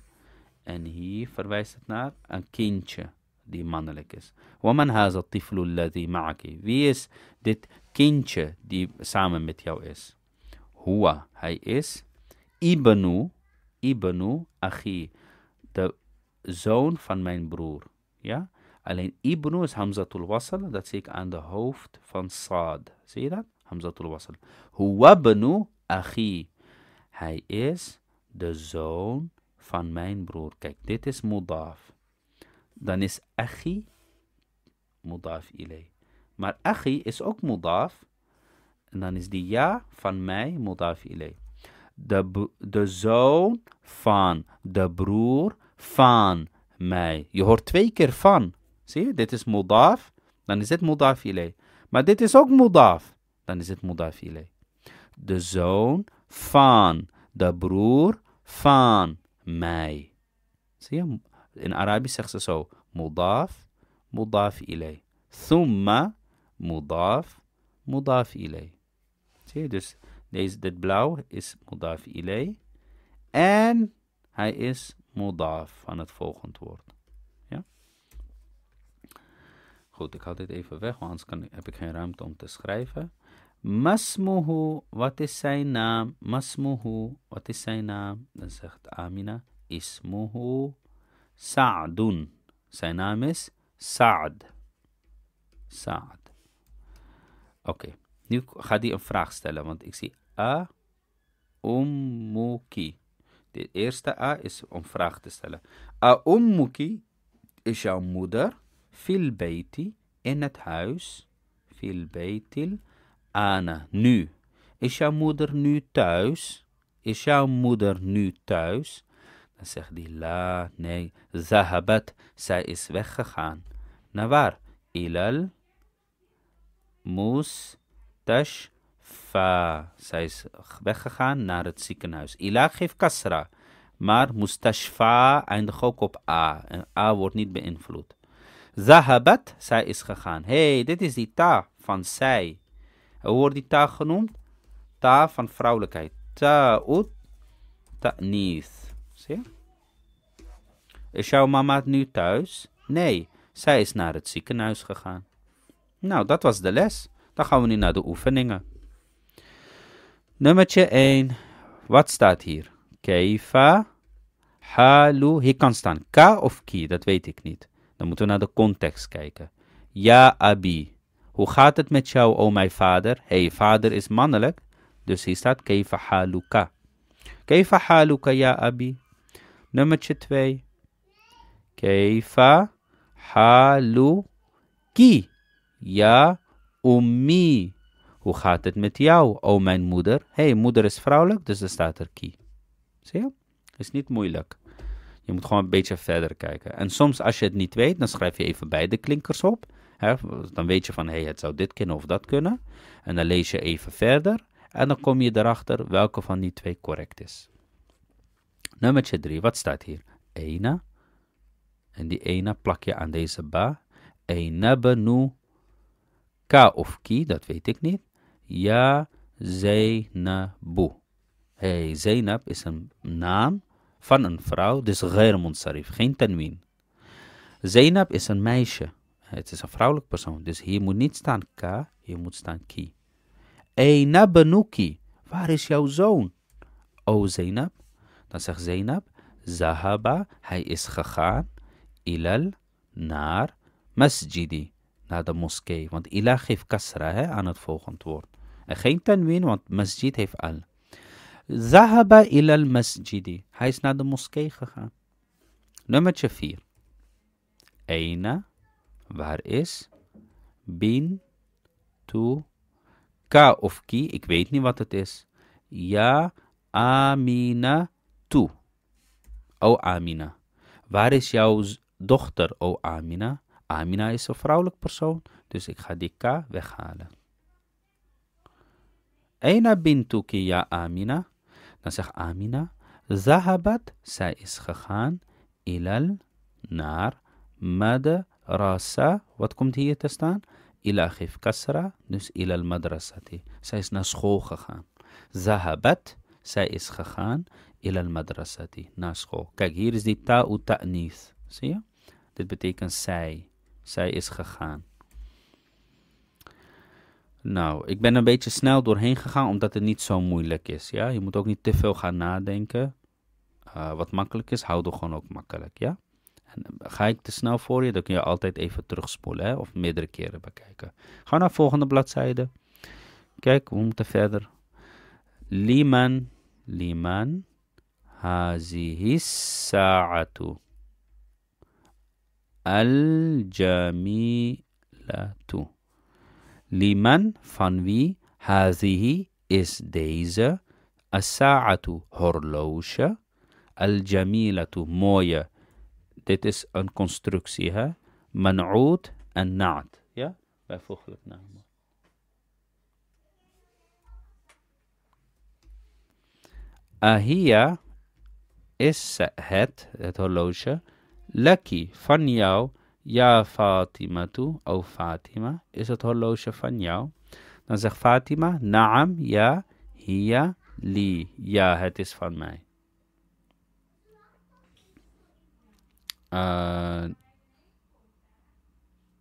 En hier verwijst het naar een kindje die mannelijk is. Waman haza tiflu alladhi ma'aki. Wie is dit kindje die samen met jou is. Hua, hij is. Ibnu, Ibnu Achi, de zoon van mijn broer. Ja? Alleen Ibnu is Hamzatul Wasal, dat zie ik aan de hoofd van Saad. Zie je dat? Hamzatul Wasal. Huwa ibnu Achi, hij is de zoon van mijn broer. Kijk, dit is Mudaf. Dan is Achi Mudaf ilay. Maar achi is ook modaf. En dan is die ja van mij modaf ilay. De, de zoon van, de broer van mij. Je hoort twee keer van. Zie je, dit is modaf. Dan is het modaf ilay. Maar dit is ook modaf. Dan is het modaf ilay. De zoon van, de broer van mij. Zie je, in Arabisch zegt ze zo. Modaf, modaf ilay. Thumma mudaf, mudaf ilay. Zie je, dus deze, dit blauw is mudaf ilay. En hij is mudaf van het volgend woord. Ja? Goed, ik haal dit even weg, want anders kan, heb ik geen ruimte om te schrijven. Masmuhu, wat is zijn naam? Masmuhu, wat is zijn naam? Dan zegt Amina, ismuhu Sa'dun. Zijn naam is Saad. Saad. Oké, nu gaat hij een vraag stellen, want ik zie A, ummuki. De eerste A is om vraag te stellen. A ummuki is jouw moeder, fil beter in het huis, fil beter. ana, nu. Is jouw moeder nu thuis? Is jouw moeder nu thuis? Dan zegt hij, la, nee, zahabat, zij is weggegaan. Naar waar? Ilal moes tashfa. Zij is weggegaan naar het ziekenhuis. Ila geeft kasra. Maar mustashfa eindigt ook op a. En a wordt niet beïnvloed. Zahabat, zij is gegaan. hey, dit is die ta van zij. Hoe wordt die ta genoemd? Ta van vrouwelijkheid. ta ta'nith. Zie je? Is jouw mama nu thuis? Nee, zij is naar het ziekenhuis gegaan. Nou, dat was de les. Dan gaan we nu naar de oefeningen. Nummertje 1. Wat staat hier? Keifa halu. Hier kan staan ka of ki, dat weet ik niet. Dan moeten we naar de context kijken. Ja, abi. Hoe gaat het met jou, o mijn vader? Hé, hey, vader is mannelijk. Dus hier staat keifa haluka. Keifa haluka, ja, abi. Nummertje 2. Keifa halu ki. Ja, ummi. Hoe gaat het met jou, o oh mijn moeder? Hé, hey, moeder is vrouwelijk, dus er staat er ki. Zie je? Is niet moeilijk. Je moet gewoon een beetje verder kijken. En soms als je het niet weet, dan schrijf je even beide klinkers op. Dan weet je van, hé, hey, het zou dit kunnen of dat kunnen. En dan lees je even verder. En dan kom je erachter welke van die twee correct is. Nummertje 3, wat staat hier? Ena. En die ena plak je aan deze ba. Ena nu. Ka of ki, dat weet ik niet. Ja, Zainabu. Hey, Zainab is een naam van een vrouw, dus ghair munsarif, geen tanwin. Zainab is een meisje. Het is een vrouwelijk persoon. Dus hier moet niet staan ka, hier moet staan ki. Eina Waar is jouw zoon? O Zainab. Dan zegt Zainab. Zahaba. Hij is gegaan. Ilal. Naar. Masjidi naar de moskee. Want Ila geeft kasra hè, aan het volgend woord. En geen tanwin, want masjid heeft al. Zahaba ilal masjidi. Hij is naar de moskee gegaan. Nummertje 4. Eina, waar is? Bin, tu, ka of ki, ik weet niet wat het is. Ja, amina, tu. O Amina, waar is jouw dochter, o Amina? Amina is een vrouwelijk persoon, dus ik ga die K weghalen. Eina bintuki ya Amina. Dan zegt Amina, Zahabat, zij is gegaan, ilal, naar, Madrasa. Wat komt hier te staan? Ila gif kasra, dus ilal madrasati. Zij is naar school gegaan. Zahabat, zij is gegaan, ilal madrasati, naar school. Kijk, hier is die ta'u ta'nis. Zie je? Dit betekent zij. Zij is gegaan. Nou, ik ben een beetje snel doorheen gegaan omdat het niet zo moeilijk is. Ja? Je moet ook niet te veel gaan nadenken. Eh, wat makkelijk is, houden gewoon ook makkelijk. Ja? En eh, ga ik te snel voor je, dan kun je altijd even terugspoelen of meerdere keren bekijken. Ga naar de volgende bladzijde. Kijk, we moeten verder. Liman, liman, hazihis sa'atu. الجميلة لمن فانوي هذه إس ديزا الساعة هرلوشة الجميلة موية ديت إس أن كونستركسيها منعوت النعت يا بفخ نعم أهي إس هات هرلوشة Lekki, van jou, ja Fatima toe, o Fatima, is het horloge van jou? Dan zegt Fatima, naam, ja, hiya, li, ja, het is van mij. Uh,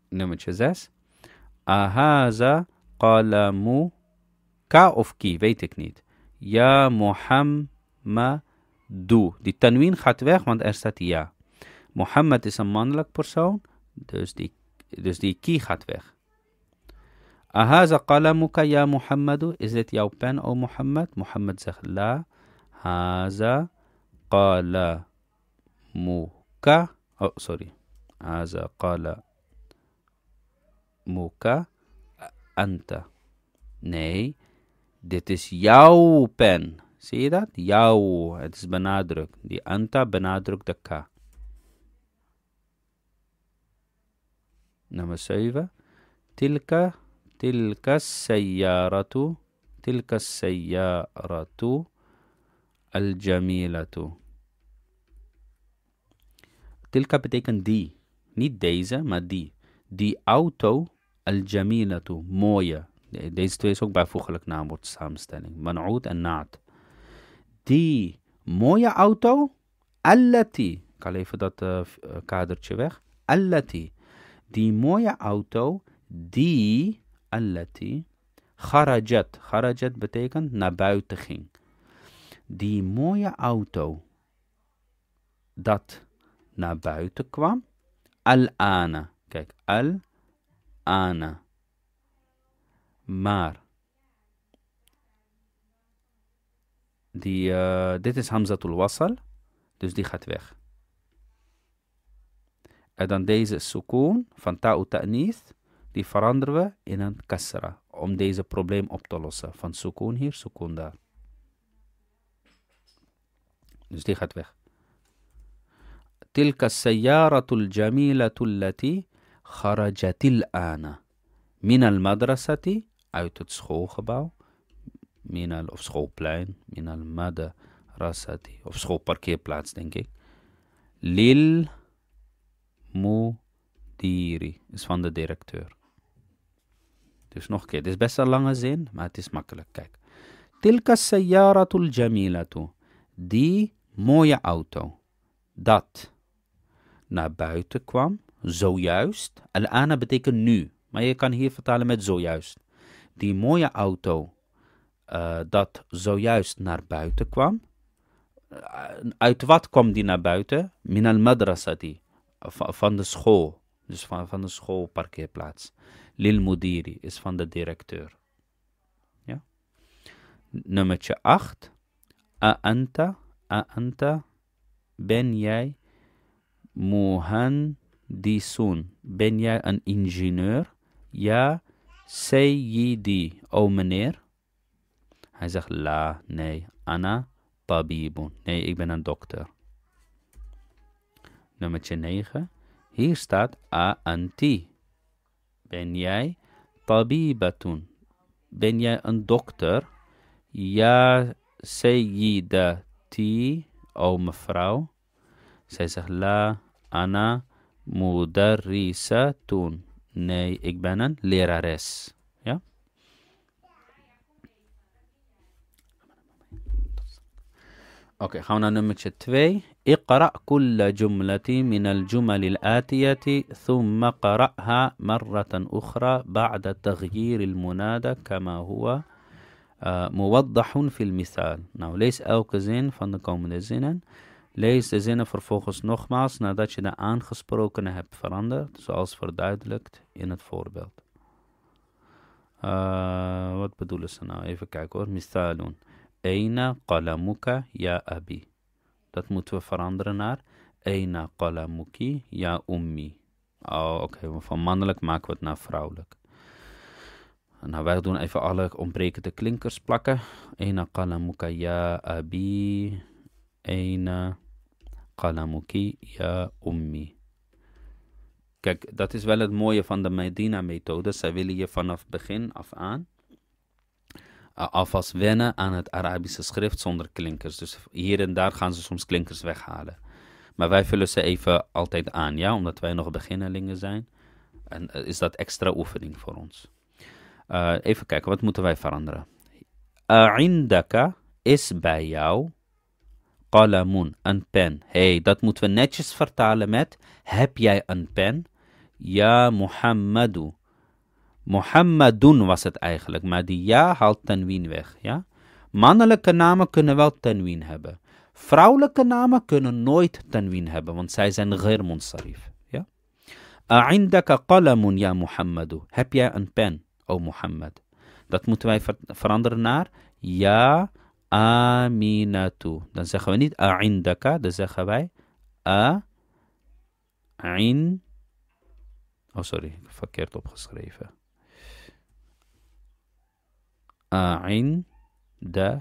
nummertje 6. Ahaza qalamu ka of ki, weet ik niet. Ja Muhammadu. Die tanwin gaat weg, want er staat ja. Mohammed is een mannelijk persoon, dus die, dus die ki gaat weg. Ahaza qalamuka ya Muhammadu. Is dit jouw pen, o Mohammed? Mohammed zegt la. Haza qalamuka. Oh, sorry. Haza qalamuka anta. Nee, dit is jouw pen. Zie je dat? Jouw. Het is benadrukt. Die anta benadrukt de ka. نما سيفا تلك تلك السيارة تلك السيارة الجميلة تلك بتيكن دي ني ديزا ما دي دي أوتو الجميلة مويا ديز توي سوك بافوخ لك نامورت سامستانين منعود النعت دي مويا أوتو التي كاليف إيه دات آه، آه، كادر تشيفيخ التي die mooie auto die allati kharajat. Kharajat betekent naar buiten ging. Die mooie auto dat naar buiten kwam. Al-ana. Kijk, al-ana. Maar. Die, eh, dit is Hamzatul Wasal. Dus die gaat weg. En dan deze sukoon van ta'u die veranderen we in een kasra. Om deze probleem op te lossen. Van sukoon hier, sukoon daar. Dus die gaat weg. Tilka sayyaratul jamilatul lati kharajatil ana. Minal madrasati, uit het schoolgebouw. Minal of schoolplein. Minal madrasati, of schoolparkeerplaats denk ik. Lil Modiri is van de directeur. Dus nog een keer, het is best een lange zin, maar het is makkelijk. Kijk. Tilka sayyaratul jamilatu. Die mooie auto. Dat naar buiten kwam, zojuist. Al-ana betekent nu, maar je kan hier vertalen met zojuist. Die mooie auto eh, dat zojuist naar buiten kwam. Eh, uit wat kwam die naar buiten? Min al-madrasati van, de school. Dus van, van de schoolparkeerplaats. Lil Mudiri is van de directeur. Ja? Nummertje 8. Aanta, Aanta, ben jij muhandisun? Ben jij een ingenieur? Ja, sayyidi, o oh, meneer. Hij zegt la, nee, Anna, Babibun. Nee, ik ben een dokter. Nummertje 9. Hier staat a anti. Ben jij tabibatun? Ben jij een dokter? Ja, sayyidati, o mevrouw. Zij zegt la ana tun. Nee, ik ben een lerares. اوكي خونا نمشي 2 اقرا كل جمله من الجمل الاتيه ثم قراها مره اخرى بعد تغيير المنادى كما هو آه، موضح في المثال ناو ليس اوكزين فان كومن زينن ليس زينن فور فوكس نوخماس نا داتش دا انغسبروكن هاب فراندرت سوالس فردايدلكت ان ات فوربيلد آه وات بدول السنه ايفا كاكور مثالون Eina qalamuka ya abi. Dat moeten we veranderen naar Eina qalamuki ya ummi. Oh, oké. Van mannelijk maken we het naar vrouwelijk. Nou, wij doen even alle ontbrekende klinkers plakken. Eina qalamuka ya abi. Eina qalamuki ya ummi. Kijk, dat is wel het mooie van de Medina-methode. Zij willen je vanaf begin af aan alvast wennen aan het Arabische schrift zonder klinkers. Dus hier en daar gaan ze soms klinkers weghalen. Maar wij vullen ze even altijd aan, ja, omdat wij nog beginnelingen zijn. En eh, is dat extra oefening voor ons. Eh, even kijken, wat moeten wij veranderen? Aindaka is bij jou qalamun, een pen. hey, dat moeten we netjes vertalen met heb jij een pen? Ja, Muhammadu doen was het eigenlijk, maar die ja haalt tanwin weg. Ja? Mannelijke namen kunnen wel tanwin hebben. Vrouwelijke namen kunnen nooit tanwin hebben, want zij zijn gher munsarif. Ja? A'indaka qalamun ya Muhammadu. Heb jij een pen, o Mohammed? Dat moeten wij veranderen naar ja aminatu. Dan zeggen we niet a'indaka, dan zeggen wij a'in. Oh sorry, verkeerd opgeschreven. عندك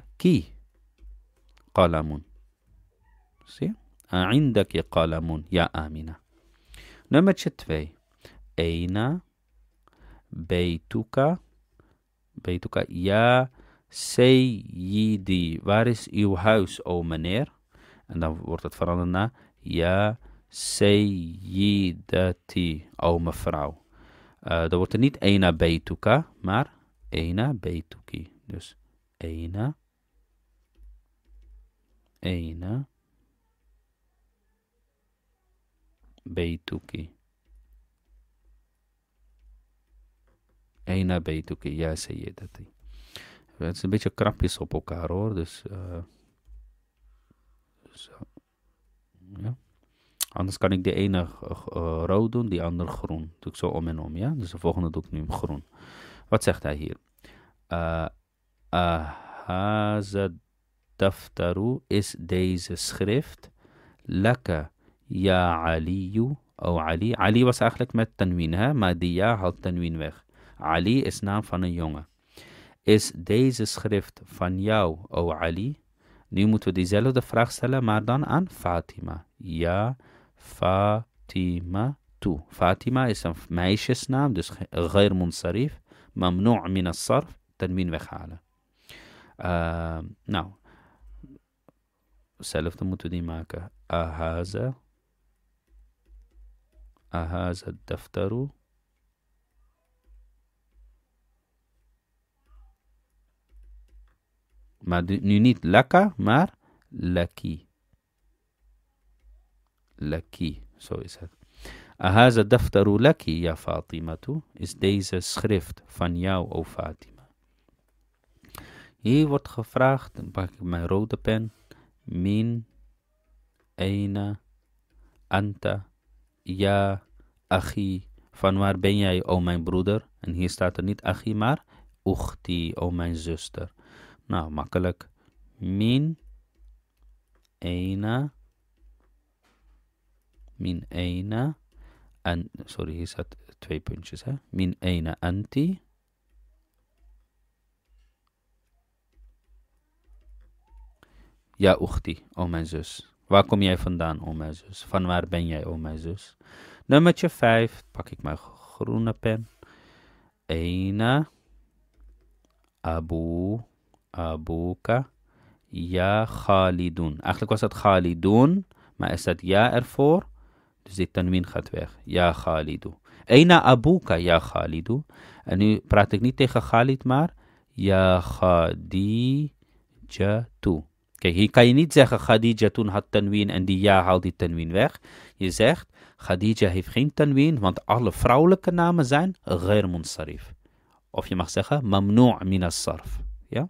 قلم zie عندك قلم Ja, Amina. nummertje 2 أين بيتك بيتك يا سيدي waar is uw huis o meneer en dan wordt het veranderd naar ja Sayyidati, o mevrouw. Uh, eh, dan wordt er niet Ena Betuka, maar Ena Betuki. Dus Ena. Ena. Betuki. Ena Betuki. Ja, zie je dat. Het is een beetje krapjes op elkaar hoor. Dus. Eh, zo. Ja. Anders kan ik de ene eh, rood doen, die andere groen. Doe ik zo om en om, ja? Dus de volgende doe ik nu groen. Wat zegt hij hier? Eh, Ahazad daftaru is deze schrift. Laka ya aliyu. Oh Ali. Ali was eigenlijk met tanwin, hè? maar die ja haalt tanwin weg. Ali is naam van een jongen. Is deze schrift van jou, O Ali? Nu moeten we diezelfde vraag stellen, maar dan aan Fatima. Ja, Fatima toe. Fatima is een meisjesnaam, dus ghair munsarif. ممنوع من الصرف تنوين وخالة آه نعم. سلف متدي معك أهذا أهذا الدفتر ما نونيت لك مار لكي لكي سو so Ahaza daftaru laki, ja Fatimatu, is deze schrift van jou, o Fatima. Hier wordt gevraagd, dan pak ik mijn rode pen, min, Ene anta, ja, achi, van waar ben jij, o mijn broeder? En hier staat er niet achi, maar uchti, o mijn zuster. Nou, makkelijk. Min, Ena. min, eina, en, sorry, hier staat twee puntjes. Hè? Min 1 anti. Ja, ochtie, o mijn zus. Waar kom jij vandaan, o mijn zus? Van waar ben jij, o mijn zus? Nummertje 5, pak ik mijn groene pen. Ena. Abu, Abuka, Ja Khalidun. Eigenlijk was dat Khalidun, maar is dat Ja ervoor. Dus dit tanwin gaat weg. Ja Khalidu. Eina abuka, ja Khalidu. En nu praat ik niet tegen Khalid, maar ja Khadijatu. Kijk, hier kan je niet zeggen Khadija had tanwin en die ja haalt die tanwin weg. Je zegt Khadija heeft geen tanwin, want alle vrouwelijke namen zijn ghair munsarif. Of je mag zeggen mamnu' min sarf. Ja?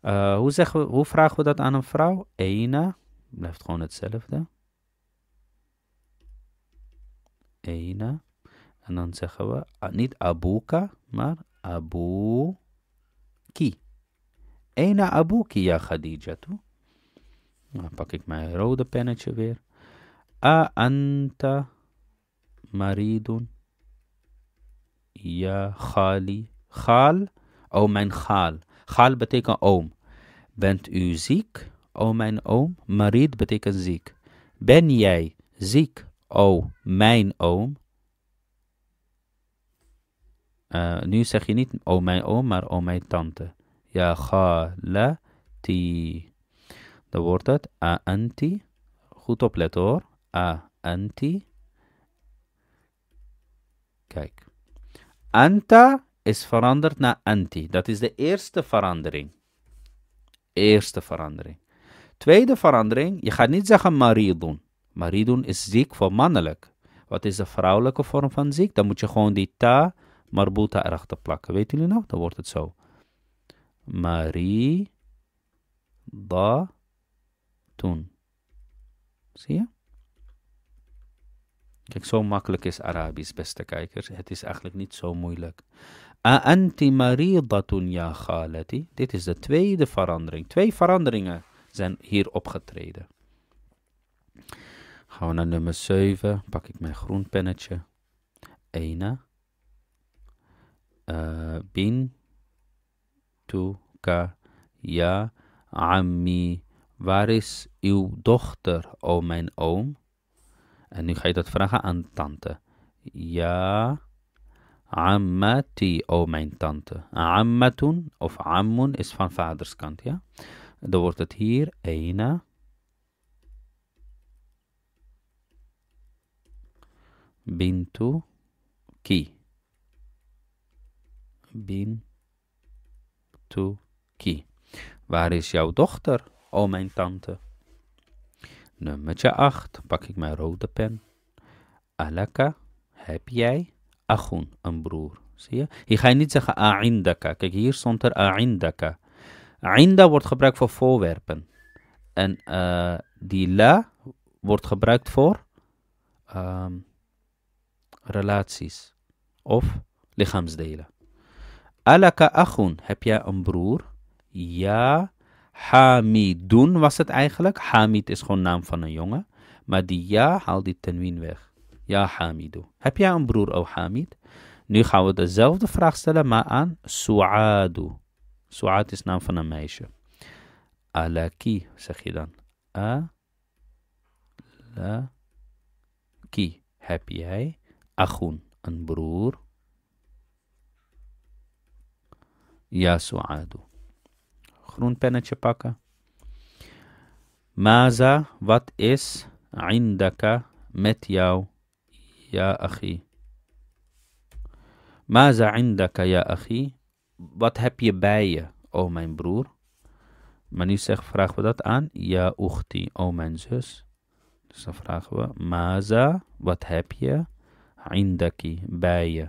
Eh, hoe, zeggen we, hoe vragen we dat aan een vrouw? Eina, blijft gewoon hetzelfde. Ena. En dan zeggen we ah, niet abuka, maar abuki. Abu ki ja Khadija toe. Dan pak ik mijn rode pennetje weer. A anta maridun ja khali. Khal, oh mijn khal. Khal betekent oom. Bent u ziek, o oh mijn oom? Marid betekent ziek. Ben jij ziek, oh, mijn oom. Eh, nu zeg je niet o mijn oom, maar o mijn tante. Ja, ti. Dan wordt het a-anti. Goed opletten hoor. A-anti. Kijk. Anta is veranderd naar anti. Dat is de eerste verandering. Eerste verandering. Tweede verandering, je gaat niet zeggen doen. Maridun is ziek voor mannelijk. Wat is de vrouwelijke vorm van ziek? Dan moet je gewoon die ta marbuta erachter plakken. Weet jullie nog? Dan wordt het zo. Marie, da, Zie je? Kijk, zo makkelijk is Arabisch, beste kijkers. Het is eigenlijk niet zo moeilijk. Aanti maridatun ya khalati. Dit is de tweede verandering. Twee veranderingen zijn hier opgetreden. Gaan we naar nummer 7. Pak ik mijn groen pennetje. Ena. Eh, bin bin. ka Ja. Ammi. Waar is uw dochter, o mijn oom? En nu ga je dat vragen aan tante. Ja. Ammati, o mijn tante. Ammatun of ammun is van vaderskant, ja? Dan wordt het hier Ena. bintu ki. Bintu ki. Waar is jouw dochter, o mijn tante? Nummertje 8, pak ik mijn rode pen. Alaka, heb jij? Achun, een broer. Zie je? Hier ga je niet zeggen aindaka. Kijk, hier stond er aindaka. Ainda wordt gebruikt voor voorwerpen. En uh, die la wordt gebruikt voor um, relaties of lichaamsdelen. Alaka achun, heb jij een broer? Ja. Hamidun was het eigenlijk. Hamid is gewoon naam van een jongen. Maar die ja haal die tenwin weg. Ja, Hamidu. Heb jij een broer, oh Hamid? Nu gaan we dezelfde vraag stellen, maar aan Suadu. Suad is naam van een meisje. Alaki, zeg je dan. A. La. Ki. Heb jij Achun, een broer. Ja, Su'adu. Groen pennetje pakken. Maza, wat is indaka met jou, ja achi? Maza indaka, ja achi? Wat heb je bij je, o mijn broer? Maar nu zeg, vragen we dat aan, ja uchti, o mijn zus. Dus dan vragen we, maza, wat heb je? Indaki, bij je.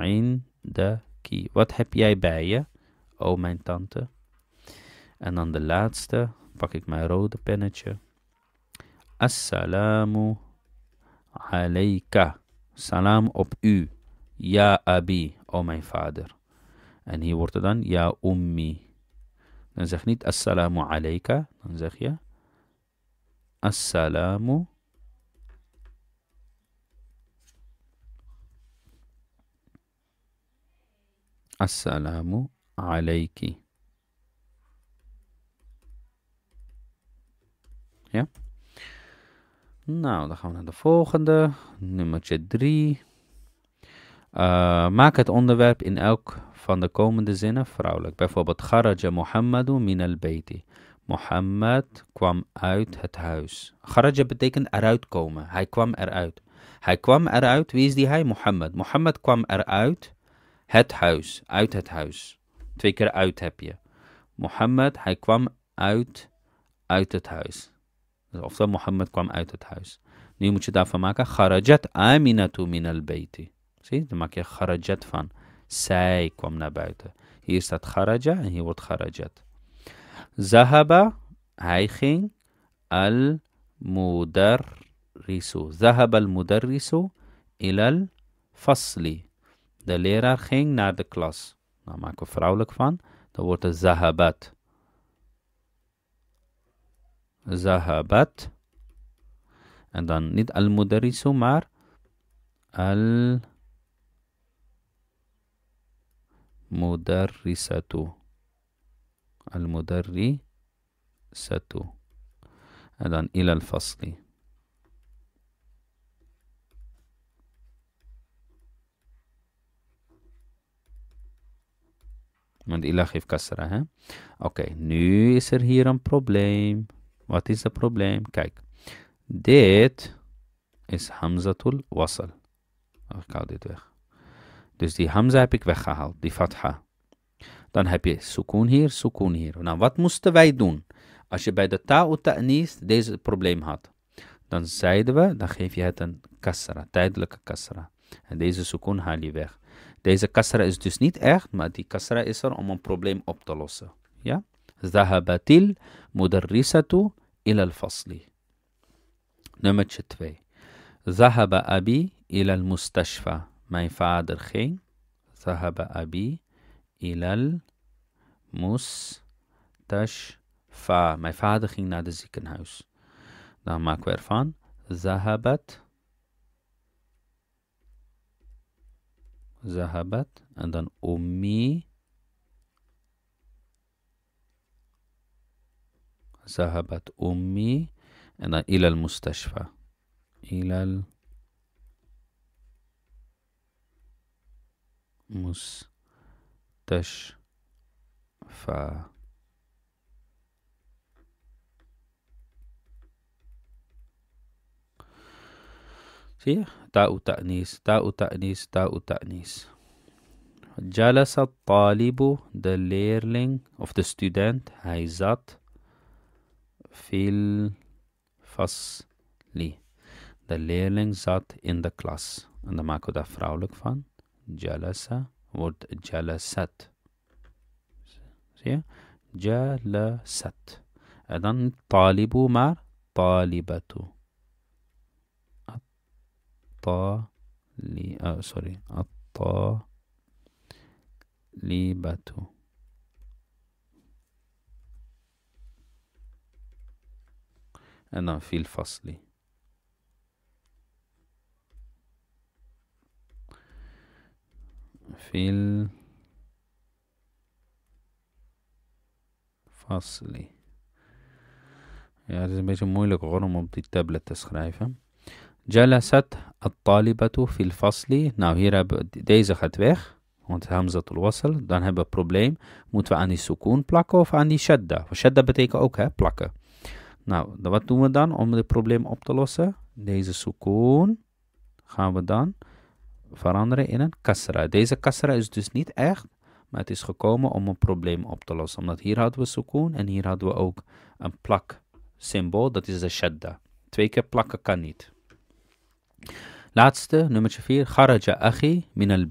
Indaki. Wat heb jij bij je, o mijn tante? En dan de laatste, pak ik mijn rode pennetje. Assalamu alayka. Salam op u. Ja abi, o mijn vader. En hier wordt het dan ja ummi. Dan zeg niet assalamu alayka, dan zeg je assalamu Assalamu alayki. Ja? Nou, dan gaan we naar de volgende. Nummertje 3. Uh, eh, maak het onderwerp in elk van de komende zinnen vrouwelijk. Bijvoorbeeld, Kharaja Muhammadu min al bayti. Mohammed kwam uit het huis. Kharaja betekent eruit komen. Hij kwam eruit. Hij kwam eruit. Wie is die hij? Mohammed. Mohammed kwam eruit Het huis, uit het huis. Twee keer uit heb je. Mohammed, hij kwam uit, uit het huis. Dus oftewel, Mohammed kwam uit het huis. Nu moet je daarvan maken, Kharajat aminatu min al beiti. Zie, dan maak je Kharajat van. Zij kwam naar buiten. Hier staat Kharaja en hier wordt Kharajat. Zahaba, hij ging. Al mudarrisu. Zahaba al mudarrisu ilal fasli. De leraar ging naar de klas. Nou maken we vrouwelijk van. Dan wordt het zahabat. Zahabat. En dan niet al-mudarisu, maar al mudarisatu al mudarisatu en dan ilal fasli Want ila geeft kasra, hè? Oké, nu is er hier een probleem. Wat is het probleem? Kijk, dit is hamzatul wasal. Ik haal dit weg. Dus die hamza heb ik weggehaald, die fatha. Dan heb je sukoon hier, sukoon hier. Nou, wat moesten wij doen? Als je bij de ta'u ta'nis deze probleem had, dan zeiden we, dan geef je het een kasra, tijdelijke kasra. En deze sukoon haal je weg. Deze kasra is dus niet echt, maar die kasra is er om een probleem op te lossen. Ja? Zahabatil mudarrisatu ila al-fasli. Nummertje 2. Zahaba abi ilal al-mustashfa. Mijn vader ging. Zahaba abi ilal al-mustashfa. Mijn vader ging naar het ziekenhuis. Dan maken we ervan. Zahabat ذهبت and then أمي ذهبت أمي and then إلى المستشفى إلى المستشفى فيه تاء تأنيس تاء تأنيس تاء تأنيس جلس الطالب the learning of the student هايزات في الفصل the learning sat in the class and the ماكو ده فراولك فان جلس word جلست جلست أيضا طالب مع طالبته الطا لي آه سوري الطا باتو أنا في الفصل في الفصل يعني لازم يجي مويلك غرمو بدي التابلت تسخن Jalasat at-talibatu fil fasli. Nou, hier deze gaat weg. Want al wasl, dan hebben we een probleem. Moeten we aan die sukoon plakken of aan die shadda? Want shadda betekent ook hè, plakken. Nou, wat doen we dan om dit probleem op te lossen? Deze sukoon gaan we dan veranderen in een kasra. Deze kasra is dus niet echt, maar het is gekomen om een probleem op te lossen. Omdat hier hadden we sukoon en hier hadden we ook een plak symbool, dat is de shadda. Twee keer plakken kan niet. Laatste, nummer 4. Kharaja achi min al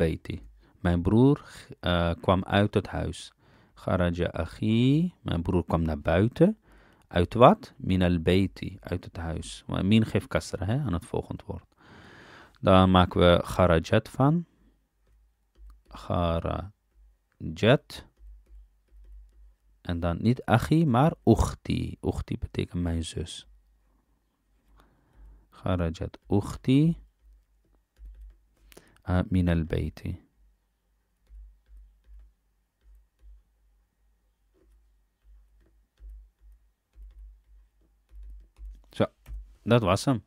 Mijn broer eh, kwam uit het huis. Kharaja achi, mijn broer kwam naar buiten. Uit wat? Min al uit het huis. Min geeft kasra hè, aan het volgende woord. Dan maken we kharajat van. Garajat. En dan niet achi, maar uchti. Uchti betekent mijn zus. خرجت أختي من البيت Zo, dat was hem.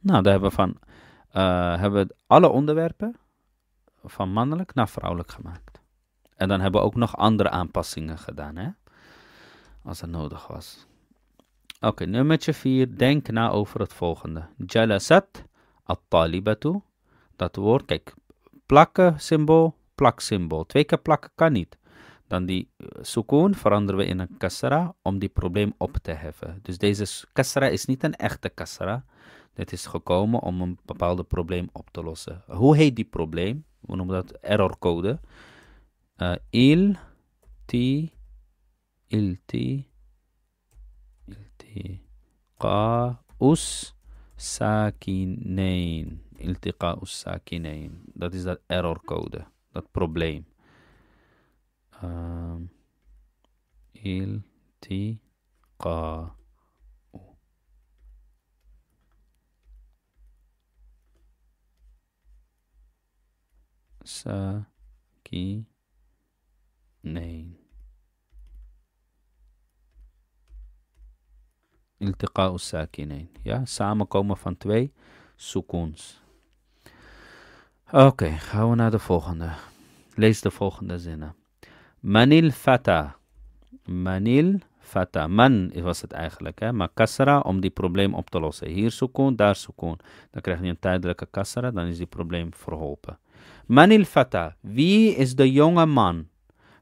Nou, daar hebben we van eh, hebben alle onderwerpen van mannelijk naar vrouwelijk gemaakt. En dan hebben we ook nog andere aanpassingen gedaan, hè? Als dat nodig was. Oké, okay, nummertje 4. Denk na over het volgende. Jalasat at-talibatu. Dat woord, kijk, plakken symbool, plak symbool. Twee keer plakken kan niet. Dan die eh, sukoon veranderen we in een kasra om die probleem op te heffen. Dus deze kasra is niet een echte kasra. Dit is gekomen om een bepaalde probleem op te lossen. Hoe heet die probleem? We noemen dat errorcode. Uh, il, ti, il, ti, التقاء الساكنين التقاء الساكنين that is that error code that problem um, التقاء ساكنين iltiqa'u sakinain. Ja, samenkomen van twee sukoons. Oké, gaan we naar de volgende. Lees de volgende zinnen. Manil fata. Manil fata. Man was het eigenlijk, hè? maar kasra om die probleem op te lossen. Hier sukoon, daar sukoon. Dan krijg je een tijdelijke kasra, dan is die probleem verholpen. Manil fata. Wie is de jonge man?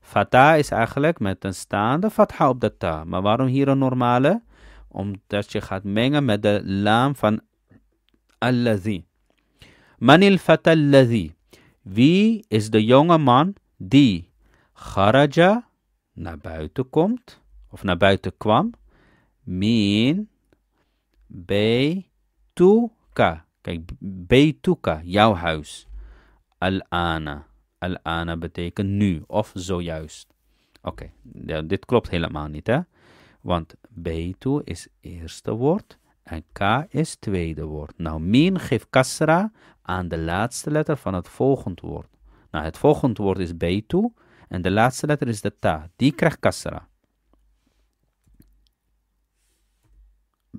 Fata is eigenlijk met een staande fatha op de ta. Maar waarom hier een normale? Omdat je gaat mengen met de naam van Allazi. Manil fatallazi. Wie is de jonge man die Garaja naar buiten komt? Of naar buiten kwam? Min Beituka. Kijk, Beituka, jouw huis. Al-Ana. Al-Ana betekent nu of zojuist. Oké, dit klopt helemaal niet, hè? Want beitu is eerste woord en ka is tweede woord. Nou, min geeft kasra aan de laatste letter van het volgende woord. Nou, het volgend woord is beitu en de laatste letter is de ta. Die krijgt kasra.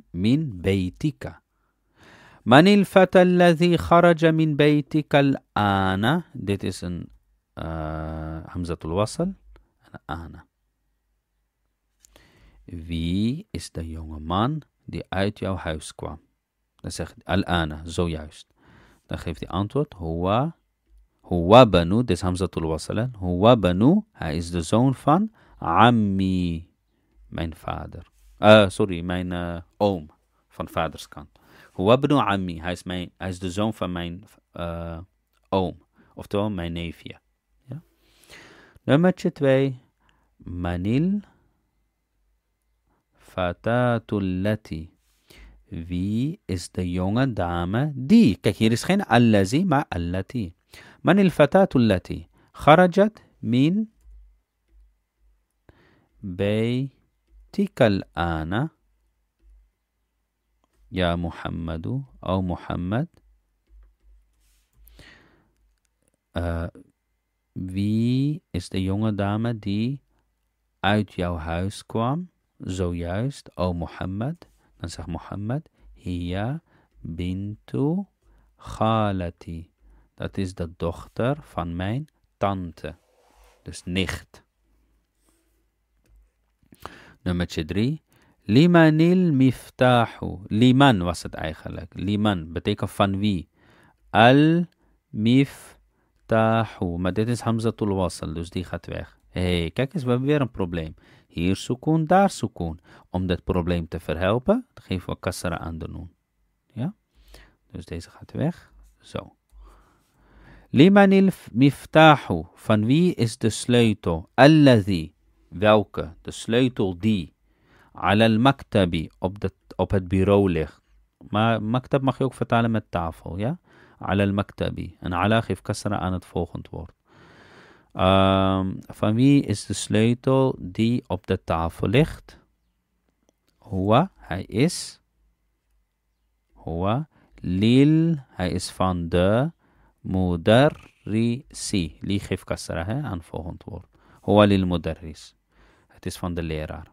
Min beitika. Manil fata alladhi kharaja min beitika al-ana. Dit is een uh, hamzatul wasal. Ana. Wie is de jonge man die uit jouw huis kwam? Dan zegt Al-Ana, zojuist. Dan geeft hij antwoord, Huwa, Huwa Banu, is Hamzatul Wasalan. Huwa Banu, hij is de zoon van Ammi, mijn vader. Eh, sorry, mijn eh, oom, van vaders kant. Huwa Banu Ammi, hij is, mijn, hij is de zoon van mijn eh, oom, oftewel mijn neefje. Ja? Nummer 2, Manil الفتاة التي في is the young dame دي كهيرسخين الذي مع التي من الفتاة التي خرجت من بيتك الآن يا محمد أو محمد في آه، uh, is the young dame die uit jouw huis kwam zojuist, o Mohammed, dan zegt Mohammed, hiya bintu khalati. Dat is de dochter van mijn tante, dus nicht. Nummer drie. Limanil miftahu. Liman was het eigenlijk. Liman betekent van wie. Al miftahu. Maar dit is Hamza Wasal, dus die gaat weg. hey, kijk eens, we hebben weer een probleem. Hier sukoon, daar sukoon. Om dat probleem te verhelpen, geven we kasra aan de noon. Ja? Dus deze gaat weg. Zo. Limanil miftahu. Van wie is de sleutel? Alladhi. Welke? De sleutel die. Alal maktabi. Op, op het bureau ligt. Maar maktab mag je ook vertalen met tafel. Ja? Alal maktabi. En ala geeft kasra aan het volgend woord. Um, van wie is de sleutel die op de tafel ligt? Hua, hij is. Hua, lil, hij is van de moeder. mudarrisi. Li geeft kasra hè, aan volgend woord. Hua lil mudarris. Het is van de leraar.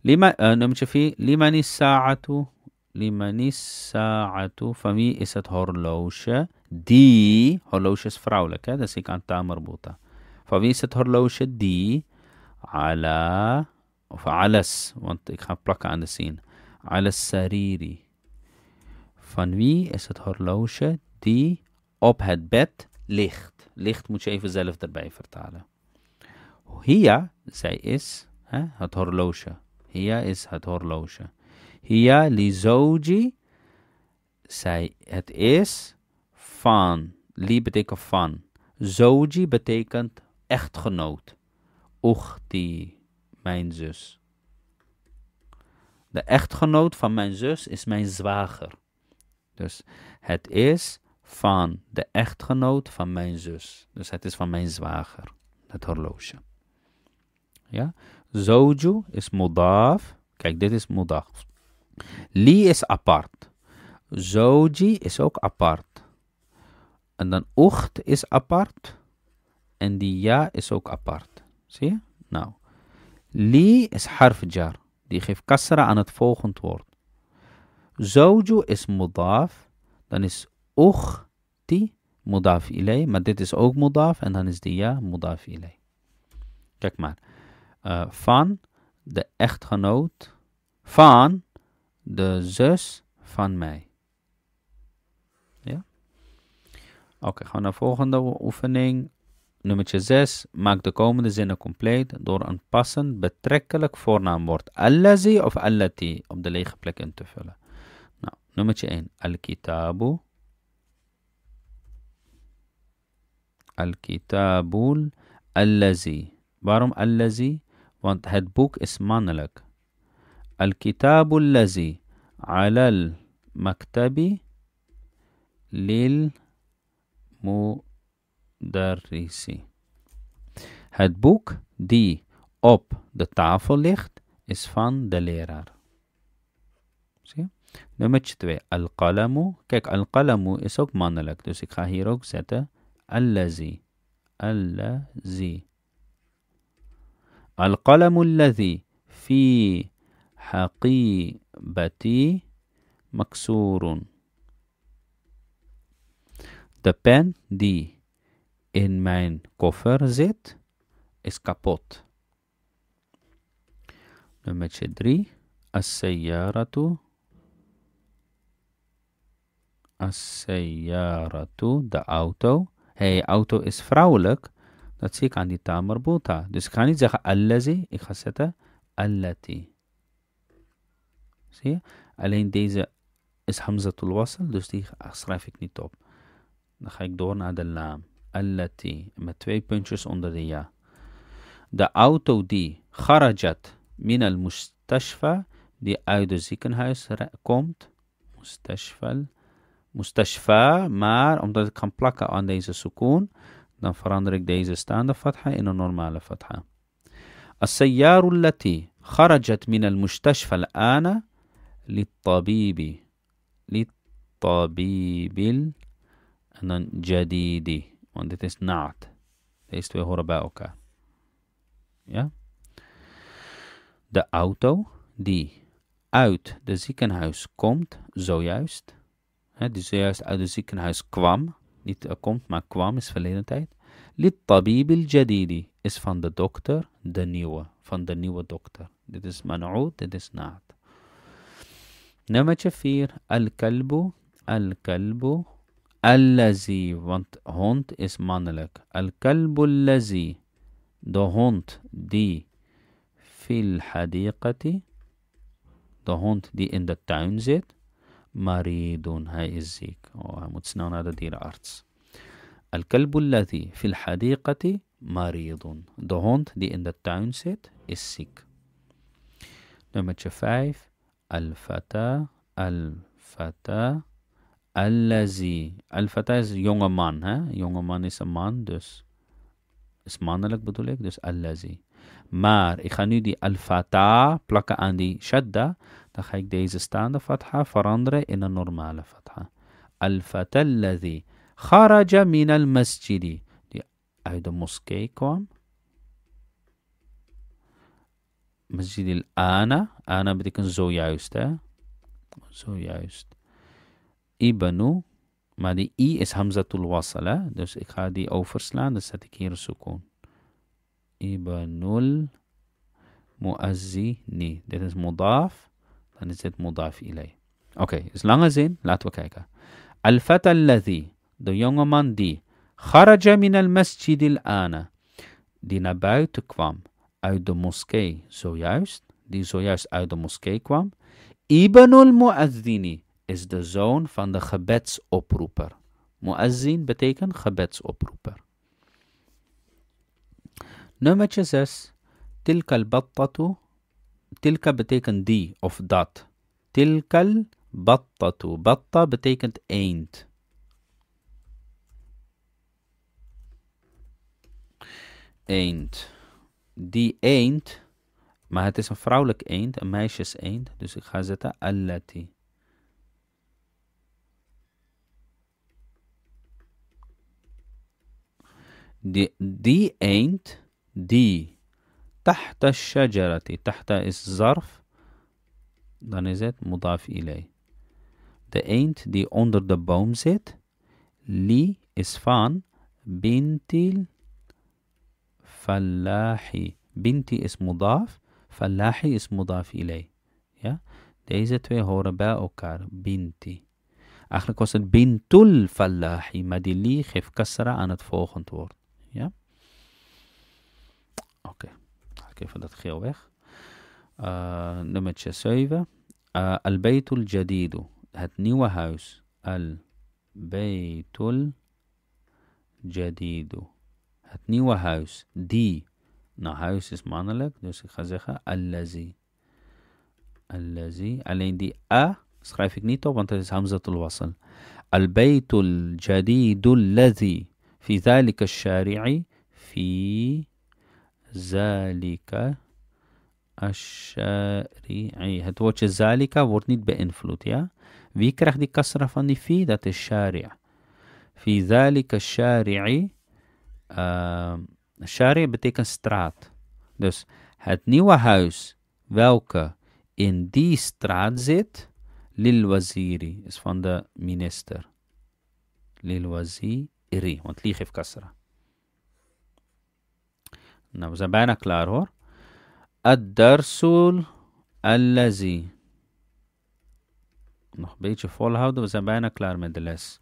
Lima, uh, eh, nummer 4. Limanis sa'atu. Limanis sa'atu. Van wie is het horloge? Die, horloge is vrouwelijk, hè? dus ik aan Tamar marbota. Van wie is het horloge? Die, ala, of alles. want ik ga plakken aan de zin. Alas sariri. Van wie is het horloge die op het bed ligt? Licht moet je even zelf erbij vertalen. Hia, zij is hè, het horloge. Hia is het horloge. Hia li zoji, zij, het is fan. Li betekent van. Zoji betekent echtgenoot. Uchti, mijn zus. De echtgenoot van mijn zus is mijn zwager. Dus het is van de echtgenoot van mijn zus. Dus het is van mijn zwager, het horloge. Ja? Zoju is modaf. Kijk, dit is modaf. Li is apart. Zoji is ook apart. En dan ocht is apart. En die ja is ook apart. Zie je? Nou. Li is harfjar. Die geeft kasra aan het volgend woord. Zoju is mudaf. Dan is 'ocht' mudaf ilay. Maar dit is ook mudaf. En dan is die ja mudaf ilay. Kijk maar. Eh, van de echtgenoot. Van de zus van mij. Oké, gaan we naar de volgende oefening. Nummertje 6. Maak de komende zinnen compleet door een passend betrekkelijk voornaamwoord. Allazi of allati op de lege plek in te vullen. Nou, nummertje 1. Al-kitabu. Al-kitabul. Allazi. Waarom allazi? Want het boek is mannelijk. Al-kitabul lazi. Alal maktabi. Lil مدرسي Het boek die op de tafel ligt is van de leraar. Zie je? Nummertje 2. Al-qalamu. Kijk, al-qalamu is ook mannelijk. Dus ik ga hier ook zetten. Allazi. Allazi. القلم الذي في حقيبتي مكسور De pen die in mijn koffer zit, is kapot. Nummer 3. Asseyara sayyaratu as de auto. hey, auto is vrouwelijk. Dat zie ik aan die tamarbuta. Dus ik ga niet zeggen allazi, ik ga zetten allati. Zie je? Alleen deze is hamzatul wasl, dus die schrijf ik niet op. Dan ga ik door naar de naam. Allati. Met twee puntjes onder de ja. De auto die Garajat min al mustashfa. Die uit het ziekenhuis komt. Mustashfal. Mustashfa. Maar omdat ik kan plakken aan deze sukoon. Dan verander ik deze staande fatha in een normale fatha. السيارة التي خرجت من المستشفى الآن للطبيب للطبيب En dan jadidi. Want dit is naad. Deze twee horen bij elkaar. Ja? De auto die uit de ziekenhuis komt, zojuist. Hè, die zojuist uit het ziekenhuis kwam. Niet komt, maar kwam is verleden tijd. Lid tabibil jadidi is van de dokter, de nieuwe. Van de nieuwe dokter. Dit is man'oud, dit is naad. Nummer 4. Al-kalbu. Al-kalbu. الذي want hond is mannelijk الكلب الذي de hond die في الحديقة de hond die in de tuin zit مريض hij is ziek oh, hij moet snel naar de dierenarts الكلب الذي في الحديقة مريض de hond die in de tuin zit is ziek nummertje 5 الفتاة الفتاة الذي الفتى is junger man Hè? Jonge man is a man, dus is mannelijk bedoel ik, dus allazi. Maar ik ga nu die al-fata plakken aan die shadda. Dan ga ik deze staande fatha veranderen in een normale fatha. Al-fata allazi kharaja min al-masjidi. Die uit de moskee kwam. Masjid al-ana. Ana betekent zojuist, hè. Zojuist. ibnu, maar die i is hamzatul wasal Hè? Dus ik ga die overslaan, dus zet ik hier sukoon. Ibnul muazzini. Dit is mudaf, dan is dit mudaf ilay. Oké, okay, is lange zin, laten we kijken. Al-fata alladhi, de jongeman die, kharaja min al-masjid al-ana, die naar buiten kwam uit de moskee zojuist, die zojuist uit de moskee kwam, ibnul muazzini, is de zoon van de gebedsoproeper. Muazzin betekent gebedsoproeper. Nummertje 6. Tilkal battatu. Tilka betekent die of dat. Tilkal battatu. Batta betekent eend. Eend. Die eend, maar het is een vrouwelijk eend, een meisjes eend. Dus ik ga zetten allati. دي, دي دي تحت الشجرة تحت الظرف دان زيت مضاف إليه دي ain't دي under the bomb زيت لي اسفان بنتي الفلاحي بنتي اسم مضاف فلاحي اسم مضاف إليه يا دايزة توي هورا أوكار بنتي آخر كوسن بنت الفلاحي ما دي لي خف كسرة أنا تفوخن تورد Ja? Oké, okay. ga ik even dat geel weg. Uh, nummertje 7. Uh, Al-Baytul Jadidu. Het nieuwe huis. Al-Baytul Jadidu. Het nieuwe huis. Die. Nou, huis is mannelijk, dus ik ga zeggen Allazi. Allazi. Alleen die A schrijf ik niet op, want het is Hamzatul Wasl. Al-Baytul Jadidul Lazi. في ذلك الشارع في ذلك الشارع هتوچ ذلك ورد نيت بانفلوت يا في كرخ دي كسره فان في ذات الشارع في ذلك الشارع الشارع بتيكن سترات دوس هات نيوا هاوس ويلك ان دي سترات زيت للوزيري اس فان دا مينستر للوزيري want li geeft kasra. Nou, we zijn bijna klaar hoor. Ad-darsul allazi. Nog een beetje volhouden, we zijn bijna klaar met de les.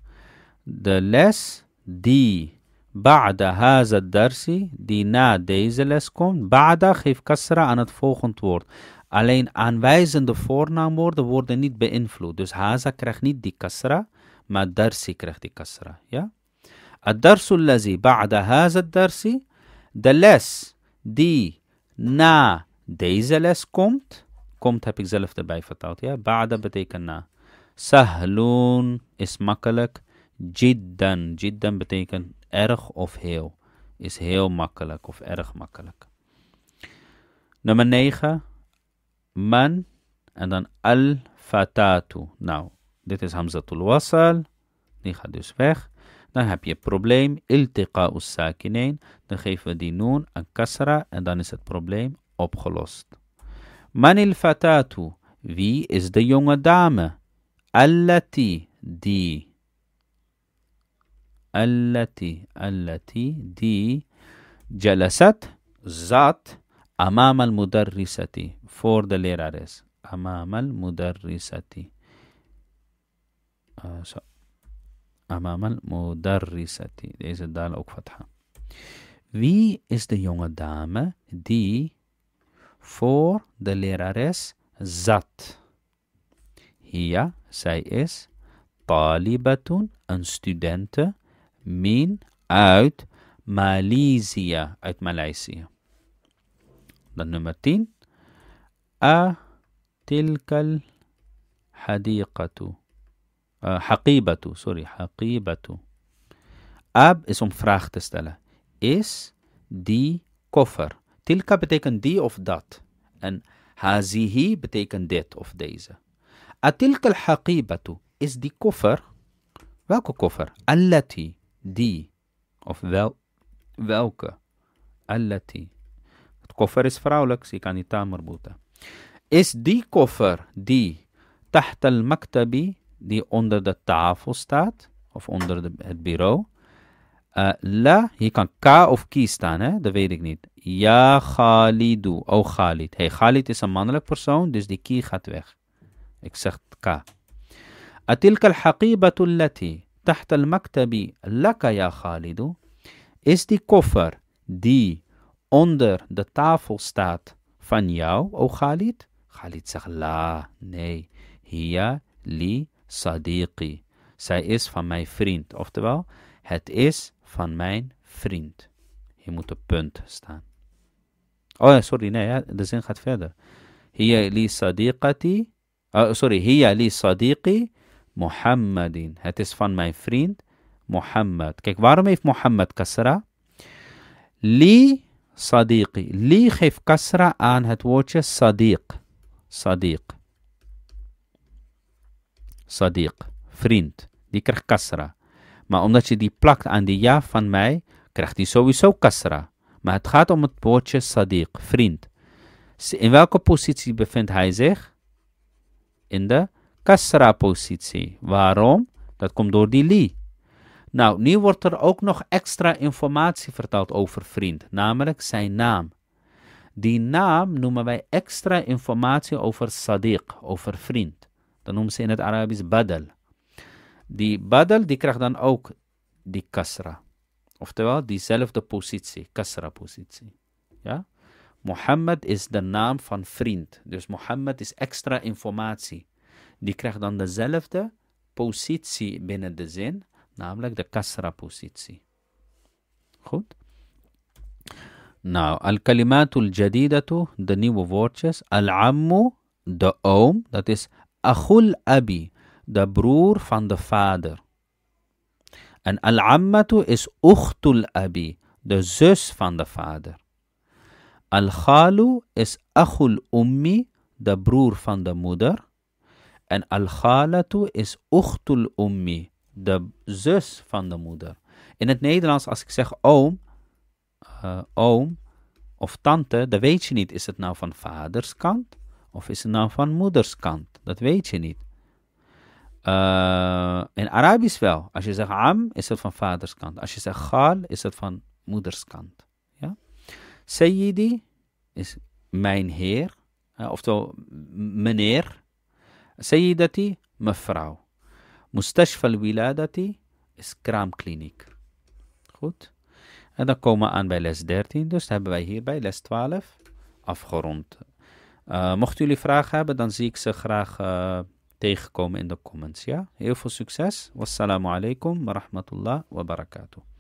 De les die ba'da haza darsi, die na deze les komt. Ba'da geeft kasra aan het volgend woord. Alleen aanwijzende voornaamwoorden worden niet beïnvloed. Dus haza krijgt niet die kasra, maar darsi krijgt die kasra. Ja? الدرس الذي بعد هذا الدرس de les die na deze les komt komt heb ik zelf erbij vertaald ja بعد betekent na sahloon is makkelijk jiddan jiddan betekent erg of heel is heel makkelijk of erg makkelijk nummer 9 man en dan al fatatu nou dit is hamzatul wasal die gaat dus weg Dan heb je probleem iltiqa sakineen. Dan geven we die noon een kasra en dan is het probleem opgelost. Manil fatatu. Wie is de jonge dame? Allati die. Allati, allati die. Jalasat zat amam al mudarrisati. Voor de lerares. Amam al mudarrisati. Uh, zo. Amam al-mudarrisati. Deze dal ook fatha. Wie is de jonge dame die voor de lerares zat? Hier, zij is talibatun, een studente, min uit Malaysia, uit Maleisië. Dan nummer 10. A tilkal hadiqatu. حقيبة سوري حقيبة Ab is om vraag te stellen. Is die koffer? Tilka betekent die of dat. En hazihi betekent dit of deze. Atilka al-haqibatu. Is die koffer? Welke koffer? Allati. Die. Of wel, welke? Allati. Het koffer is vrouwelijk, zie ik aan die tamer Is die koffer die tahta al-maktabi die onder de tafel staat, of onder de, het bureau. Uh, la, hier kan K of Ki staan, hè? dat weet ik niet. Ja Khalidu, oh Khalid. Hey, Khalid is een mannelijk persoon, dus die Ki gaat weg. Ik zeg K. Atilka al-haqibatu allati al-maktabi laka ya Khalidu. Is die koffer die onder de tafel staat van jou, o oh Khalid? Khalid zegt la, nee. Hiya li sadiqi. Zij is van mijn vriend. Oftewel, het is van mijn vriend. Hier moet een punt staan. Oh ja, sorry, nee, de zin gaat verder. Hiya li sadiqati. Eh, sorry, hiya li sadiqi Muhammadin. Het is van mijn vriend Mohammed. Kijk, waarom heeft Mohammed kasra? Li sadiqi. Li geeft kasra aan het woordje sadiq. Sadiq sadiq, vriend, die krijgt kasra. Maar omdat je die plakt aan die ja van mij, krijgt die sowieso kasra. Maar het gaat om het woordje sadiq, vriend. In welke positie bevindt hij zich? In de kasra-positie. Waarom? Dat komt door die li. Nou, nu wordt er ook nog extra informatie verteld over vriend, namelijk zijn naam. Die naam noemen wij extra informatie over sadiq, over vriend. Dat noemen ze in het Arabisch badal. Die badal die krijgt dan ook die kasra. Oftewel diezelfde positie, kasra positie. Ja? Mohammed is de naam van vriend. Dus Mohammed is extra informatie. Die krijgt dan dezelfde positie binnen de zin, namelijk de kasra positie. Goed? Nou, al-kalimatul jadidatu, de nieuwe woordjes. Al-ammu, de oom, dat is Achul abi, de broer van de vader. En al-ammatu is ochtul abi, de zus van de vader. Al-khalu is achul ummi, de broer van de moeder. En al-khalatu is uchtul ummi, de zus van de moeder. In het Nederlands, als ik zeg oom, eh, oom of tante, dan weet je niet, is het nou van vaders kant of is het naam nou van moederskant? Dat weet je niet. Eh, in Arabisch wel. Als je zegt am, is het van vaderskant. Als je zegt gal, is het van moederskant. Ja? Sayyidi is mijn heer. Uh, oftewel meneer. Sayyidati, mevrouw. Mustashfa wiladati is kraamkliniek. Goed. En dan komen we aan bij les 13. Dus hebben wij hierbij les 12 afgerond. Eh, mochten jullie vragen hebben, dan zie ik ze graag eh, tegenkomen in de comments. Ja? Heel veel succes. Wassalamu alaikum wa rahmatullah wa barakatuh.